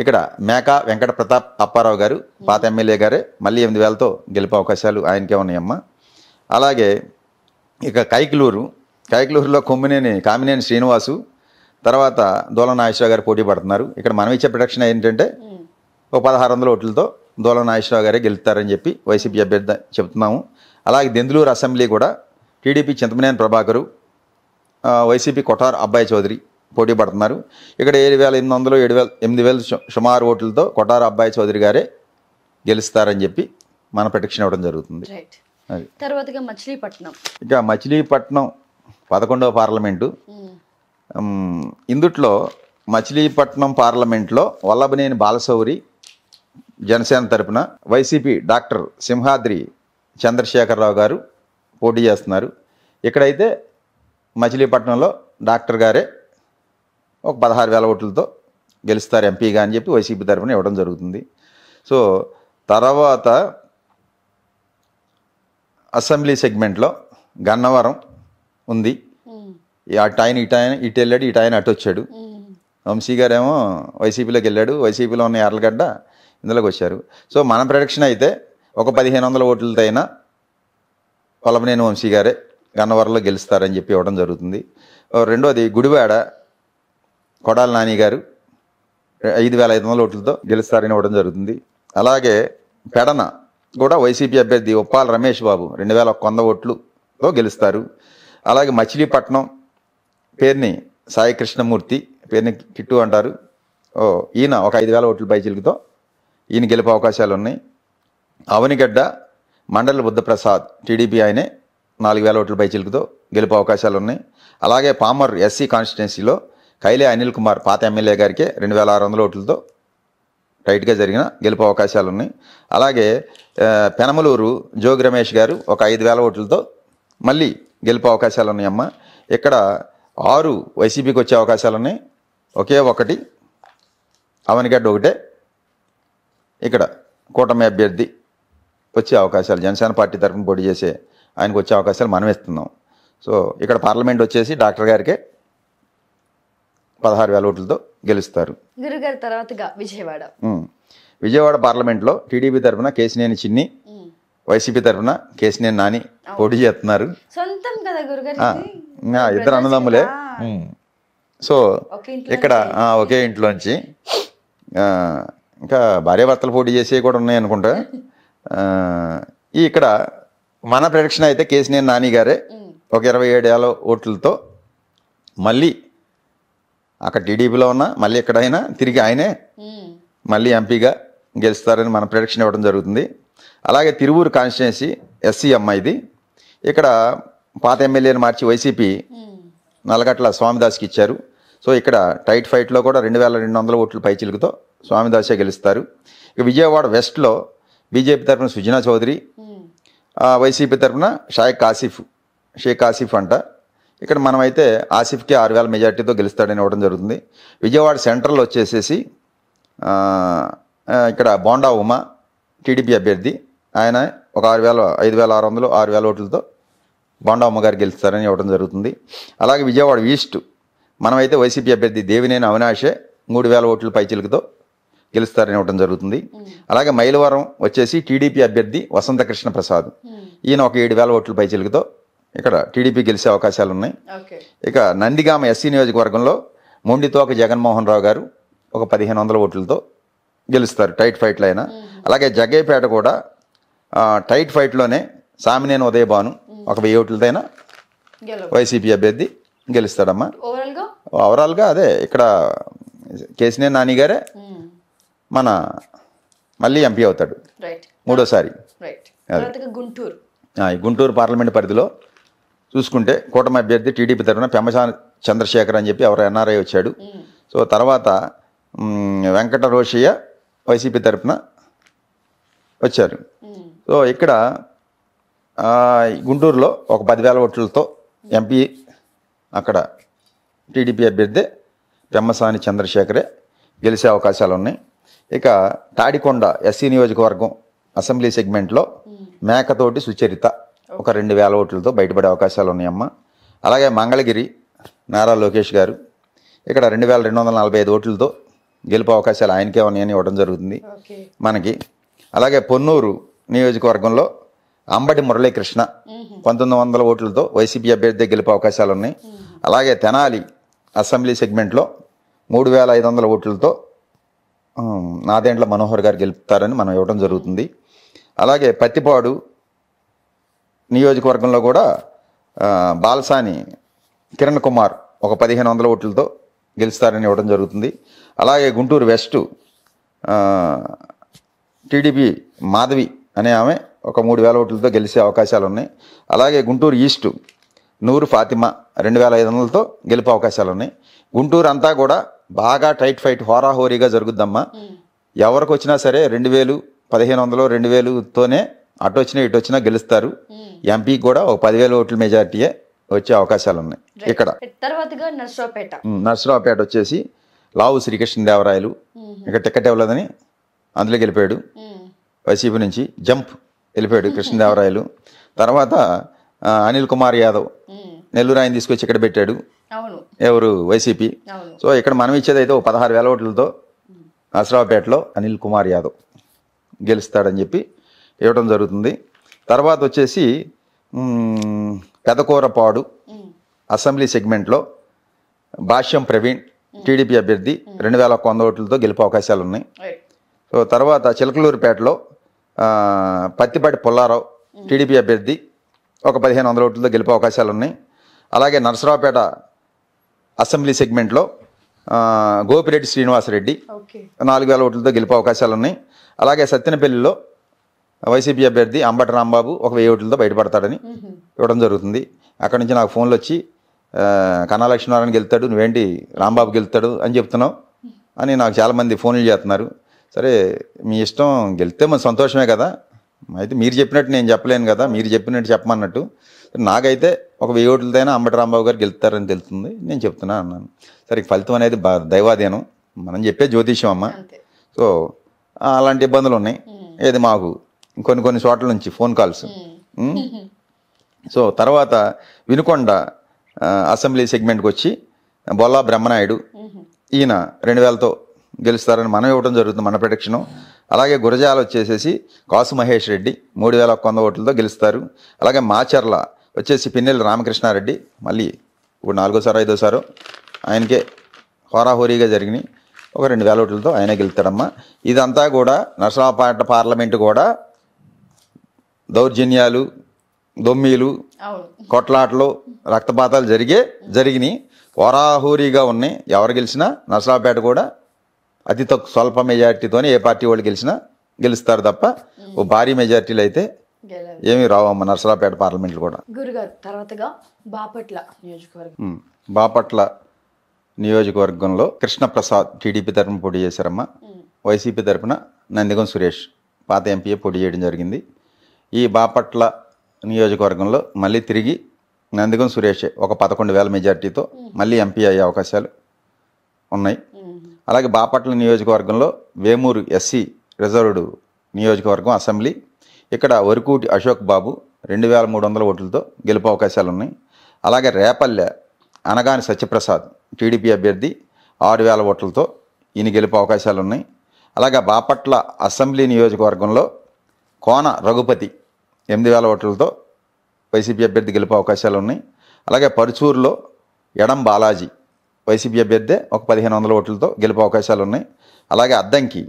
ఇక్కడ మేకా వెంకట ప్రతాప్ అప్పారావు గారు పాత ఎమ్మెల్యే గారే మళ్ళీ ఎనిమిది వేలతో గెలిపే అవకాశాలు ఆయనకే ఉన్నాయమ్మా అలాగే ఇక కైకలూరు కైకలూరులో కొమ్మినేని కామినేని శ్రీనివాసు తర్వాత దోల నాగేశ్వరరావు గారు పోటీ పడుతున్నారు ఇక్కడ మనం ఇచ్చే ప్రొడక్షన్ ఏంటంటే ఒక పదహారు వందల ఓట్లతో దోల నాగేశ్వరరావు గారే గెలుస్తారని చెప్పి వైసీపీ అభ్యర్థి చెప్తున్నాము అలాగే దెందులూరు అసెంబ్లీ కూడా టీడీపీ చింతమనేని ప్రభాకరు వైసీపీ కొఠార్ అబ్బాయి చౌదరి పోటీ పడుతున్నారు ఇక్కడ ఏడు వేల ఎనిమిది వందలు ఏడు వేల ఎనిమిది వేల సుమారు ఓట్లతో కొటార అబ్బాయి చౌదరి గారే గెలుస్తారని చెప్పి మన ప్రొటెక్షన్ ఇవ్వడం జరుగుతుంది తర్వాతగా మచిలీపట్నం ఇక మచిలీపట్నం పదకొండవ పార్లమెంటు ఇందుట్లో మచిలీపట్నం పార్లమెంట్లో వల్లభనేని బాలసౌరి జనసేన తరపున వైసీపీ డాక్టర్ సింహాద్రి చంద్రశేఖరరావు గారు పోటీ చేస్తున్నారు ఇక్కడైతే మచిలీపట్నంలో డాక్టర్ గారే ఒక పదహారు వేల ఓట్లతో గెలుస్తారు ఎంపీగా అని చెప్పి వైసీపీ తరఫున ఇవ్వడం జరుగుతుంది సో తర్వాత అసెంబ్లీ సెగ్మెంట్లో గన్నవరం ఉంది అటు ఆయన ఇటు ఆయన ఇటు వెళ్ళాడు ఇటు ఆయన అటు వచ్చాడు వంశీ గారేమో వైసీపీలోకి వెళ్ళాడు వైసీపీలో ఉన్న ఎర్రగడ్డ ఇందులోకి వచ్చారు సో మన ప్రొడక్షన్ అయితే ఒక పదిహేను వందల ఓట్లతో అయినా పొలమనేని వంశీ గారే గన్నవరంలో గెలుస్తారని చెప్పి ఇవ్వడం జరుగుతుంది రెండోది గుడివాడ కొడాల నాని గారు ఐదు వేల ఐదు వందల ఓట్లతో గెలుస్తారని ఇవ్వడం జరుగుతుంది అలాగే పెడన కూడా వైసీపీ అభ్యర్థి ఉప్పాల రమేష్ బాబు రెండు వేల వంద ఓట్లుతో గెలుస్తారు అలాగే మచిలీపట్నం పేరుని సాయి కృష్ణమూర్తి పేరుని కిట్టు అంటారు ఓ ఈయన ఒక ఐదు వేల ఓట్ల పైచిలుకతో ఈయన గెలిపే అవకాశాలు ఉన్నాయి అవనిగడ్డ మండలి బుద్ధప్రసాద్ టీడీపీ ఆయనే నాలుగు వేల ఓట్ల పైచిలుకతో గెలిపే అవకాశాలు ఉన్నాయి అలాగే పామర్ ఎస్సీ కాన్స్టిట్యున్సీలో కైలే అనిల్ కుమార్ పాత ఎమ్మెల్యే గారికే రెండు వేల ఆరు వందల ఓట్లతో టైట్గా జరిగిన గెలుపు అవకాశాలు ఉన్నాయి అలాగే పెనమలూరు జోగి రమేష్ గారు ఒక ఐదు వేల ఓట్లతో మళ్ళీ గెలుపు అవకాశాలు ఉన్నాయమ్మ ఇక్కడ ఆరు వైసీపీకి వచ్చే అవకాశాలు ఉన్నాయి ఒకే ఒకటి అవనిగడ్డ ఒకటే ఇక్కడ కూటమి అభ్యర్థి వచ్చే అవకాశాలు జనసేన పార్టీ తరఫున పోటీ చేసే ఆయనకు వచ్చే అవకాశాలు మనం ఇస్తున్నాం సో ఇక్కడ పార్లమెంట్ వచ్చేసి డాక్టర్ గారికే పదహారు వేల ఓట్లతో గెలుస్తారు గురుగారు తర్వాతగా విజయవాడ విజయవాడ పార్లమెంట్లో టీడీపీ తరఫున కేసినేని చిన్ని వైసీపీ తరఫున కేసినేని నాని పోటీ చేస్తున్నారు ఇద్దరు అన్నదమ్ములే సో ఇక్కడ ఒకే ఇంట్లోంచి ఇంకా భార్యాభర్తలు పోటీ చేసేవి కూడా ఉన్నాయి అనుకుంటా ఈ ఇక్కడ మన ప్రొడక్షన్ అయితే కేసినేని నాని గారే ఒక ఇరవై ఏడేళ్ళ ఓట్లతో మళ్ళీ అక్కడ టీడీపీలో ఉన్నా మళ్ళీ ఎక్కడైనా తిరిగి ఆయనే మళ్ళీ ఎంపీగా గెలుస్తారని మనం ప్రొడక్షన్ ఇవ్వడం జరుగుతుంది అలాగే తిరువూరు కాన్స్టిట్యున్సీ ఎస్సీ అమ్మాయిది ఇక్కడ పాత ఎమ్మెల్యేని మార్చి వైసీపీ నలగట్ల స్వామిదాస్కి ఇచ్చారు సో ఇక్కడ టైట్ ఫైట్లో కూడా రెండు వేల రెండు వందల పై పైచిలుకతో స్వామిదాసే గెలుస్తారు ఇక విజయవాడ వెస్ట్లో బీజేపీ తరఫున సుజనా చౌదరి వైసీపీ తరఫున షాయక్ ఆసిఫ్ షేక్ ఆసిఫ్ అంట ఇక్కడ మనమైతే ఆసిఫ్కి ఆరు వేల మెజార్టీతో గెలుస్తాడని ఇవ్వడం జరుగుతుంది విజయవాడ సెంట్రల్ వచ్చేసేసి ఇక్కడ బోండా ఉమా టీడీపీ అభ్యర్థి ఆయన ఒక ఆరు వేల ఐదు వేల ఆరు వందలు ఆరు వేల ఓట్లతో బోండా ఉమ్మగారు గెలుస్తారని ఇవ్వడం జరుగుతుంది అలాగే విజయవాడ ఈస్ట్ మనమైతే వైసీపీ అభ్యర్థి దేవినేని అవినాషే మూడు వేల ఓట్ల పైచిలుకతో గెలుస్తారని ఇవ్వడం జరుగుతుంది అలాగే మైలవరం వచ్చేసి టీడీపీ అభ్యర్థి వసంతకృష్ణ ప్రసాద్ ఈయన ఒక ఏడు వేల ఓట్ల పైచిలుకతో ఇక్కడ టీడీపీ గెలిచే అవకాశాలు ఉన్నాయి ఇక నందిగామ ఎస్సీ నియోజకవర్గంలో మొండితోక జగన్మోహన్ రావు గారు ఒక పదిహేను వందల ఓట్లతో గెలుస్తారు టైట్ ఫైట్లు అయినా అలాగే జగ్గయ్యపేట కూడా టైట్ ఫైట్లోనే సామినేని ఉదయభాను ఒక వెయ్యి ఓట్లతోనైనా వైసీపీ అభ్యర్థి గెలుస్తాడమ్మా ఓవరాల్గా అదే ఇక్కడ కేసినే నాని గారే మన మళ్ళీ ఎంపీ అవుతాడు మూడోసారి గుంటూరు గుంటూరు పార్లమెంట్ పరిధిలో చూసుకుంటే కూటమి అభ్యర్థి టీడీపీ తరఫున పెమ్మసాని చంద్రశేఖర్ అని చెప్పి ఎవరు ఎన్ఆర్ఐ వచ్చాడు సో తర్వాత వెంకట రోషయ్య వైసీపీ తరఫున వచ్చారు సో ఇక్కడ గుంటూరులో ఒక పదివేల ఓట్లతో ఎంపీ అక్కడ టీడీపీ అభ్యర్థి పెమ్మసాని చంద్రశేఖరే గెలిచే అవకాశాలు ఉన్నాయి ఇక తాడికొండ ఎస్సీ నియోజకవర్గం అసెంబ్లీ సెగ్మెంట్లో మేకతోటి సుచరిత ఒక రెండు వేల ఓట్లతో బయటపడే అవకాశాలు ఉన్నాయమ్మ అలాగే మంగళగిరి నారా లోకేష్ గారు ఇక్కడ రెండు వేల రెండు వందల నలభై ఐదు ఓట్లతో గెలుపు అవకాశాలు ఆయనకే ఉన్నాయని ఇవ్వడం జరుగుతుంది మనకి అలాగే పొన్నూరు నియోజకవర్గంలో అంబటి మురళీకృష్ణ పంతొమ్మిది వందల ఓట్లతో వైసీపీ అభ్యర్థి గెలుపు అవకాశాలు ఉన్నాయి అలాగే తెనాలి అసెంబ్లీ సెగ్మెంట్లో మూడు వేల ఐదు వందల ఓట్లతో నాదేండ్ల మనోహర్ గారు గెలుపుతారని మనం ఇవ్వడం జరుగుతుంది అలాగే పత్తిపాడు నియోజకవర్గంలో కూడా బాలసాని కిరణ్ కుమార్ ఒక పదిహేను వందల ఓట్లతో గెలుస్తారని ఇవ్వడం జరుగుతుంది అలాగే గుంటూరు వెస్ట్ టీడీపీ మాధవి అనే ఆమె ఒక మూడు వేల ఓట్లతో గెలిచే అవకాశాలు ఉన్నాయి అలాగే గుంటూరు ఈస్ట్ నూరు ఫాతిమా రెండు వేల ఐదు వందలతో గెలిపే అవకాశాలు ఉన్నాయి గుంటూరు అంతా కూడా బాగా టైట్ ఫైట్ హోరాహోరీగా జరుగుద్దమ్మా ఎవరికి వచ్చినా సరే రెండు వేలు పదిహేను వందలు రెండు వేలుతోనే అటు వచ్చినా ఇటు వచ్చినా గెలుస్తారు hmm. ఎంపీ కూడా ఒక పదివేల ఓట్ల మెజార్టీయే వచ్చే అవకాశాలు ఉన్నాయి ఇక్కడ నర్సరావుపేట hmm, నర్సరావుపేట వచ్చేసి లావు దేవరాయలు hmm. ఇక్కడ టికెట్ ఇవ్వలేదని అందులో గెలిపాడు వైసీపీ నుంచి జంప్ వెళ్ళిపోయాడు కృష్ణదేవరాయలు తర్వాత అనిల్ కుమార్ యాదవ్ నెల్లూరు ఆయన తీసుకొచ్చి ఇక్కడ పెట్టాడు ఎవరు వైసీపీ సో ఇక్కడ మనం ఇచ్చేదైతే ఓ పదహారు వేల ఓట్లతో నర్సరావుపేటలో అనిల్ కుమార్ యాదవ్ గెలుస్తాడని చెప్పి ఇవ్వడం జరుగుతుంది తర్వాత వచ్చేసి పెదకూరపాడు అసెంబ్లీ సెగ్మెంట్లో భాష్యం ప్రవీణ్ టీడీపీ అభ్యర్థి రెండు వేల వంద ఓట్లతో గెలిపే అవకాశాలు ఉన్నాయి సో తర్వాత చిలకలూరుపేటలో పత్తిపాటి పుల్లారావు టీడీపీ అభ్యర్థి ఒక పదిహేను వందల ఓట్లతో గెలిపే అవకాశాలు ఉన్నాయి అలాగే నరసరావుపేట అసెంబ్లీ సెగ్మెంట్లో గోపిరెడ్డి శ్రీనివాసరెడ్డి నాలుగు వేల ఓట్లతో గెలిపే అవకాశాలు ఉన్నాయి అలాగే సత్యనపల్లిలో వైసీపీ అభ్యర్థి అంబటి రాంబాబు ఒక వెయ్యి ఓట్లతో బయటపడతాడని ఇవ్వడం జరుగుతుంది అక్కడి నుంచి నాకు ఫోన్లు వచ్చి కన్నా లక్ష్మీనారాయణ గెలుతాడు నువ్వేంటి రాంబాబు గెలుతాడు అని చెప్తున్నావు అని నాకు చాలామంది ఫోన్లు చేస్తున్నారు సరే మీ ఇష్టం గెలితే మన సంతోషమే కదా అయితే మీరు చెప్పినట్టు నేను చెప్పలేను కదా మీరు చెప్పినట్టు చెప్పమన్నట్టు నాకైతే ఒక వెయ్యి ఓట్లతోనే అంబటి రాంబాబు గారు గెలుతారని తెలుస్తుంది నేను చెప్తున్నా అన్నాను సరే ఫలితం అనేది దైవాధీనం మనం చెప్పే జ్యోతిష్యం అమ్మ సో అలాంటి ఇబ్బందులు ఉన్నాయి ఏది మాకు కొన్ని కొన్ని చోట్ల నుంచి ఫోన్ కాల్స్ సో తర్వాత వినుకొండ అసెంబ్లీ సెగ్మెంట్కి వచ్చి బొల్లా బ్రహ్మనాయుడు ఈయన రెండు వేలతో గెలుస్తారని మనం ఇవ్వడం జరుగుతుంది మన ప్రొడక్షను అలాగే గురజాలు వచ్చేసేసి కాసు మహేష్ రెడ్డి మూడు వేల ఒక్క వంద ఓట్లతో గెలుస్తారు అలాగే మాచర్ల వచ్చేసి పిన్నెల్లి రామకృష్ణారెడ్డి మళ్ళీ ఇప్పుడు ఐదో ఐదోసారో ఆయనకే హోరాహోరీగా జరిగినాయి ఒక రెండు వేల ఓట్లతో ఆయనే గెలుతాడమ్మా ఇదంతా కూడా నర్సరావుపేట పార్లమెంటు కూడా దౌర్జన్యాలు దొమ్మీలు కొట్లాట్లు రక్తపాతాలు జరిగే జరిగినాయి వరాహూరిగా ఉన్నాయి ఎవరు గెలిచినా నర్సరావుపేట కూడా అతి తక్కువ స్వల్ప మెజార్టీతోనే ఏ పార్టీ వాళ్ళు గెలిచినా గెలుస్తారు తప్ప ఓ భారీ మెజార్టీలు అయితే ఏమి రావమ్మ నర్సరావుపేట పార్లమెంట్లు కూడా బాపట్ల నియోజకవర్గంలో కృష్ణప్రసాద్ టీడీపీ తరఫున పోటీ చేశారమ్మ వైసీపీ తరఫున నందిగం సురేష్ పాత ఎంపీఏ పోటీ చేయడం జరిగింది ఈ బాపట్ల నియోజకవర్గంలో మళ్ళీ తిరిగి నందిగం సురేష్ ఒక పదకొండు వేల మెజార్టీతో మళ్ళీ ఎంపీ అయ్యే అవకాశాలు ఉన్నాయి అలాగే బాపట్ల నియోజకవర్గంలో వేమూరు ఎస్సీ రిజర్వ్డ్ నియోజకవర్గం అసెంబ్లీ ఇక్కడ వరకూటి అశోక్ బాబు రెండు వేల మూడు వందల ఓట్లతో గెలుపు అవకాశాలు ఉన్నాయి అలాగే రేపల్లె అనగాని సత్యప్రసాద్ టీడీపీ అభ్యర్థి ఆరు వేల ఓట్లతో ఈయన గెలుపు అవకాశాలు ఉన్నాయి అలాగే బాపట్ల అసెంబ్లీ నియోజకవర్గంలో కోన రఘుపతి ఎనిమిది వేల ఓట్లతో వైసీపీ అభ్యర్థి గెలిపే అవకాశాలు ఉన్నాయి అలాగే పరుచూరులో ఎడం బాలాజీ వైసీపీ అభ్యర్థే ఒక పదిహేను వందల ఓట్లతో గెలిపే అవకాశాలు ఉన్నాయి అలాగే అద్దంకి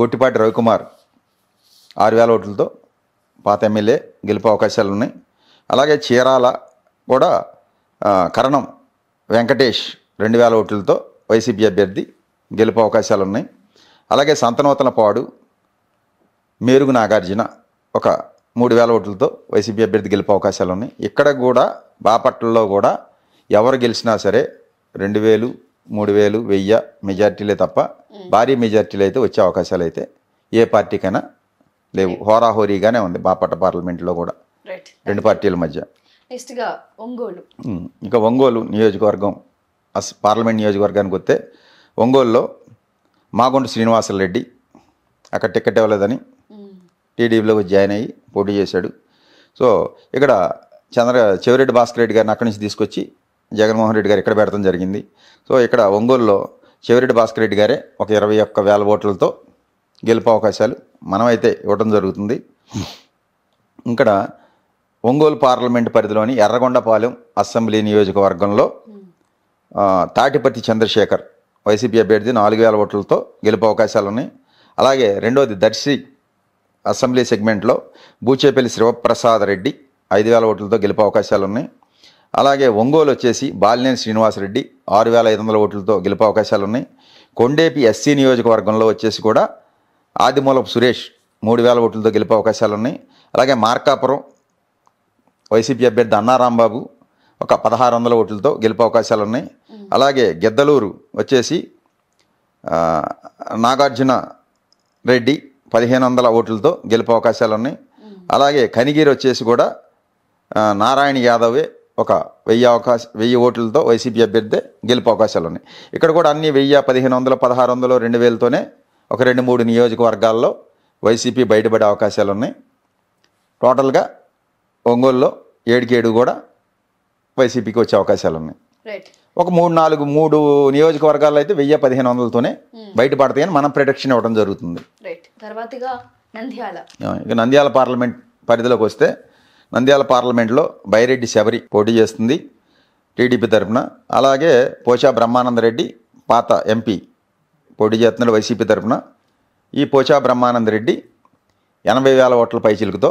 గొట్టిపాటి రవికుమార్ ఆరు వేల ఓట్లతో పాత ఎమ్మెల్యే గెలిపే అవకాశాలు ఉన్నాయి అలాగే చీరాల కూడా కరణం వెంకటేష్ రెండు వేల ఓట్లతో వైసీపీ అభ్యర్థి గెలుపు అవకాశాలు ఉన్నాయి అలాగే సంతనూతన పాడు మేరుగు నాగార్జున ఒక మూడు వేల ఓట్లతో వైసీపీ అభ్యర్థి గెలిపే అవకాశాలు ఉన్నాయి ఇక్కడ కూడా బాపట్లలో కూడా ఎవరు గెలిచినా సరే రెండు వేలు మూడు వేలు వెయ్యి మెజార్టీలే తప్ప భారీ మెజార్టీలు అయితే వచ్చే అవకాశాలు అయితే ఏ పార్టీకైనా లేవు హోరాహోరీగానే ఉంది బాపట్ల పార్లమెంట్లో కూడా రెండు పార్టీల మధ్య నెక్స్ట్గా ఒంగోలు ఇంకా ఒంగోలు నియోజకవర్గం అస్ పార్లమెంట్ నియోజకవర్గానికి వస్తే ఒంగోలులో మాగుండు శ్రీనివాసరెడ్డి అక్కడ టికెట్ ఇవ్వలేదని టీడీపీలోకి జాయిన్ అయ్యి పోటీ చేశాడు సో ఇక్కడ చంద్ర చెవిరెడ్డి భాస్కర్ రెడ్డి గారిని అక్కడి నుంచి తీసుకొచ్చి జగన్మోహన్ రెడ్డి గారు ఇక్కడ పెడతాం జరిగింది సో ఇక్కడ ఒంగోలులో చెవిరెడ్డి భాస్కర్ రెడ్డి గారే ఒక ఇరవై ఒక్క వేల ఓట్లతో గెలుపు అవకాశాలు మనమైతే ఇవ్వడం జరుగుతుంది ఇక్కడ ఒంగోలు పార్లమెంట్ పరిధిలోని ఎర్రగొండపాలెం అసెంబ్లీ నియోజకవర్గంలో తాటిపత్తి చంద్రశేఖర్ వైసీపీ అభ్యర్థి నాలుగు వేల ఓట్లతో గెలుపు అవకాశాలు ఉన్నాయి అలాగే రెండోది దర్శి అసెంబ్లీ సెగ్మెంట్లో బూచేపల్లి శివప్రసాద్ రెడ్డి ఐదు వేల ఓట్లతో గెలిపే అవకాశాలు ఉన్నాయి అలాగే ఒంగోలు వచ్చేసి బాలినేని శ్రీనివాసరెడ్డి ఆరు వేల ఐదు వందల ఓట్లతో గెలిపే అవకాశాలు ఉన్నాయి కొండేపి ఎస్సీ నియోజకవర్గంలో వచ్చేసి కూడా ఆదిమూలపు సురేష్ మూడు వేల ఓట్లతో గెలిపే అవకాశాలు ఉన్నాయి అలాగే మార్కాపురం వైసీపీ అభ్యర్థి అన్నారాంబాబు ఒక పదహారు వందల ఓట్లతో గెలిపే అవకాశాలు ఉన్నాయి అలాగే గెద్దలూరు వచ్చేసి నాగార్జున రెడ్డి పదిహేను వందల ఓట్లతో గెలుపు అవకాశాలు ఉన్నాయి అలాగే కనిగిరి వచ్చేసి కూడా నారాయణ యాదవే ఒక వెయ్యి అవకాశ వెయ్యి ఓట్లతో వైసీపీ అభ్యర్థి గెలుపు అవకాశాలు ఉన్నాయి ఇక్కడ కూడా అన్ని వెయ్యి పదిహేను వందల పదహారు వందలు రెండు వేలతోనే ఒక రెండు మూడు నియోజకవర్గాల్లో వైసీపీ బయటపడే అవకాశాలు ఉన్నాయి టోటల్గా ఒంగోలులో ఏడుకేడు కూడా వైసీపీకి వచ్చే అవకాశాలు ఉన్నాయి ఒక మూడు నాలుగు మూడు నియోజకవర్గాల్లో అయితే వెయ్యి పదిహేను వందలతోనే hmm. బయటపడతాయని మనం ప్రొటెక్షన్ ఇవ్వడం జరుగుతుంది తర్వాతగా ఇక నంద్యాల పార్లమెంట్ పరిధిలోకి వస్తే నంద్యాల పార్లమెంట్లో బైరెడ్డి శబరి పోటీ చేస్తుంది టీడీపీ తరఫున అలాగే పోషా బ్రహ్మానందరెడ్డి పాత ఎంపీ పోటీ చేస్తున్నాడు వైసీపీ తరఫున ఈ బ్రహ్మానంద బ్రహ్మానందరెడ్డి ఎనభై వేల ఓట్ల పైచిలుకుతో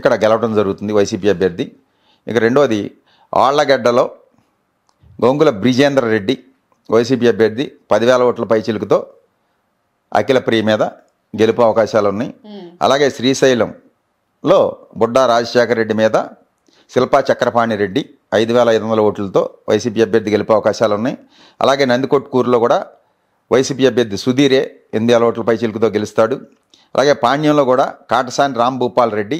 ఇక్కడ గెలవడం జరుగుతుంది వైసీపీ అభ్యర్థి ఇక రెండోది ఆళ్లగడ్డలో గొంగుల బ్రిజేంద్ర రెడ్డి వైసీపీ అభ్యర్థి పదివేల ఓట్ల పైచిలుకతో అఖిల ప్రియ మీద గెలుపు అవకాశాలు ఉన్నాయి అలాగే శ్రీశైలంలో బుడ్డా రాజశేఖర రెడ్డి మీద శిల్పా చక్రపాణి రెడ్డి ఐదు వేల ఐదు వందల ఓట్లతో వైసీపీ అభ్యర్థి గెలిపే అవకాశాలు ఉన్నాయి అలాగే నందికొట్కూరులో కూడా వైసీపీ అభ్యర్థి సుధీరే ఎనిమిది వేల ఓట్ల చిలుకతో గెలుస్తాడు అలాగే పాణ్యంలో కూడా కాటసాని రామ్ భూపాల్ రెడ్డి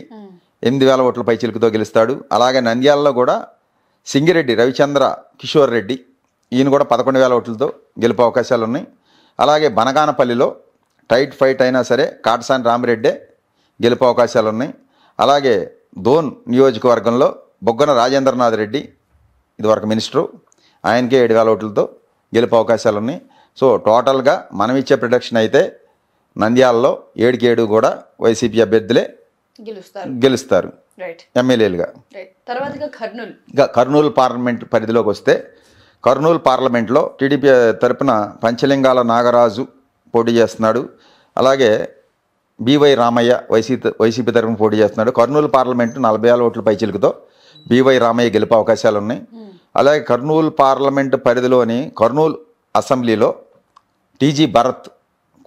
ఎనిమిది వేల ఓట్ల చిలుకతో గెలుస్తాడు అలాగే నంద్యాలలో కూడా సింగిరెడ్డి రవిచంద్ర కిషోర్ రెడ్డి ఈయన కూడా పదకొండు వేల ఓట్లతో గెలుపు అవకాశాలు ఉన్నాయి అలాగే బనగానపల్లిలో టైట్ ఫైట్ అయినా సరే కాటసాని రామిరెడ్డే గెలుపు అవకాశాలు ఉన్నాయి అలాగే దోన్ నియోజకవర్గంలో బొగ్గన రాజేంద్రనాథ్ రెడ్డి ఇదివరకు మినిస్టరు ఆయనకే ఏడు వేల ఓట్లతో గెలుపు అవకాశాలు ఉన్నాయి సో టోటల్గా మనం ఇచ్చే ప్రొడక్షన్ అయితే నంద్యాలలో ఏడుకి ఏడు కూడా వైసీపీ అభ్యర్థులే గెలుస్తారు గెలుస్తారు ఎమ్మెల్యేలుగా తర్వాత కర్నూలు పార్లమెంట్ పరిధిలోకి వస్తే కర్నూలు పార్లమెంట్లో టీడీపీ తరపున పంచలింగాల నాగరాజు పోటీ చేస్తున్నాడు అలాగే బీవై రామయ్య వైసీపీ వైసీపీ తరపున పోటీ చేస్తున్నాడు కర్నూలు పార్లమెంటు నలభై ఆరు ఓట్ల పైచిలుకతో బీవై రామయ్య గెలిపే అవకాశాలు ఉన్నాయి hmm. అలాగే కర్నూలు పార్లమెంటు పరిధిలోని కర్నూలు అసెంబ్లీలో టీజీ భరత్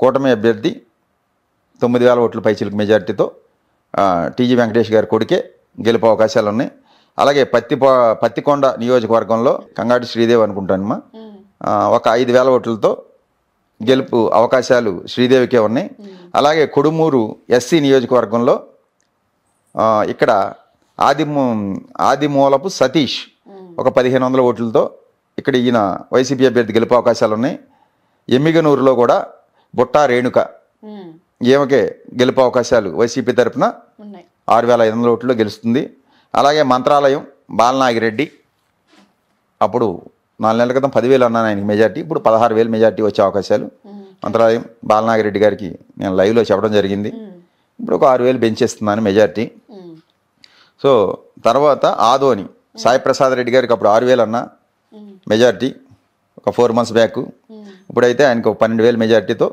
కూటమి అభ్యర్థి తొమ్మిది వేల ఓట్ల పైచిలుకు మెజార్టీతో టీజీ వెంకటేష్ గారి కొడుకే గెలుపు అవకాశాలు ఉన్నాయి అలాగే పత్తి పత్తికొండ నియోజకవర్గంలో కంగాటి శ్రీదేవి అనుకుంటానమ్మా ఒక ఐదు వేల ఓట్లతో గెలుపు అవకాశాలు శ్రీదేవికే ఉన్నాయి అలాగే కొడుమూరు ఎస్సీ నియోజకవర్గంలో ఇక్కడ ఆదిమూ ఆదిమూలపు సతీష్ ఒక పదిహేను వందల ఓట్లతో ఇక్కడ ఈయన వైసీపీ అభ్యర్థి గెలుపు అవకాశాలు ఉన్నాయి ఎమ్మిగనూరులో కూడా బుట్టా రేణుక ఈమెకే గెలుపు అవకాశాలు వైసీపీ తరఫున ఆరు వేల ఐదు వందల ఓట్లలో గెలుస్తుంది అలాగే మంత్రాలయం బాలనాగిరెడ్డి అప్పుడు నాలుగు నెలల క్రితం పదివేలు అన్నాను ఆయనకి మెజార్టీ ఇప్పుడు పదహారు వేలు మెజార్టీ వచ్చే అవకాశాలు మంత్రాలయం బాలనాగిరెడ్డి గారికి నేను లైవ్లో చెప్పడం జరిగింది ఇప్పుడు ఒక ఆరు వేలు పెంచేస్తున్నాను మెజార్టీ సో తర్వాత ఆదోని సాయి ప్రసాద్ రెడ్డి గారికి అప్పుడు ఆరు వేలు అన్న మెజార్టీ ఒక ఫోర్ మంత్స్ బ్యాక్ ఇప్పుడైతే ఆయనకు పన్నెండు వేలు మెజార్టీతో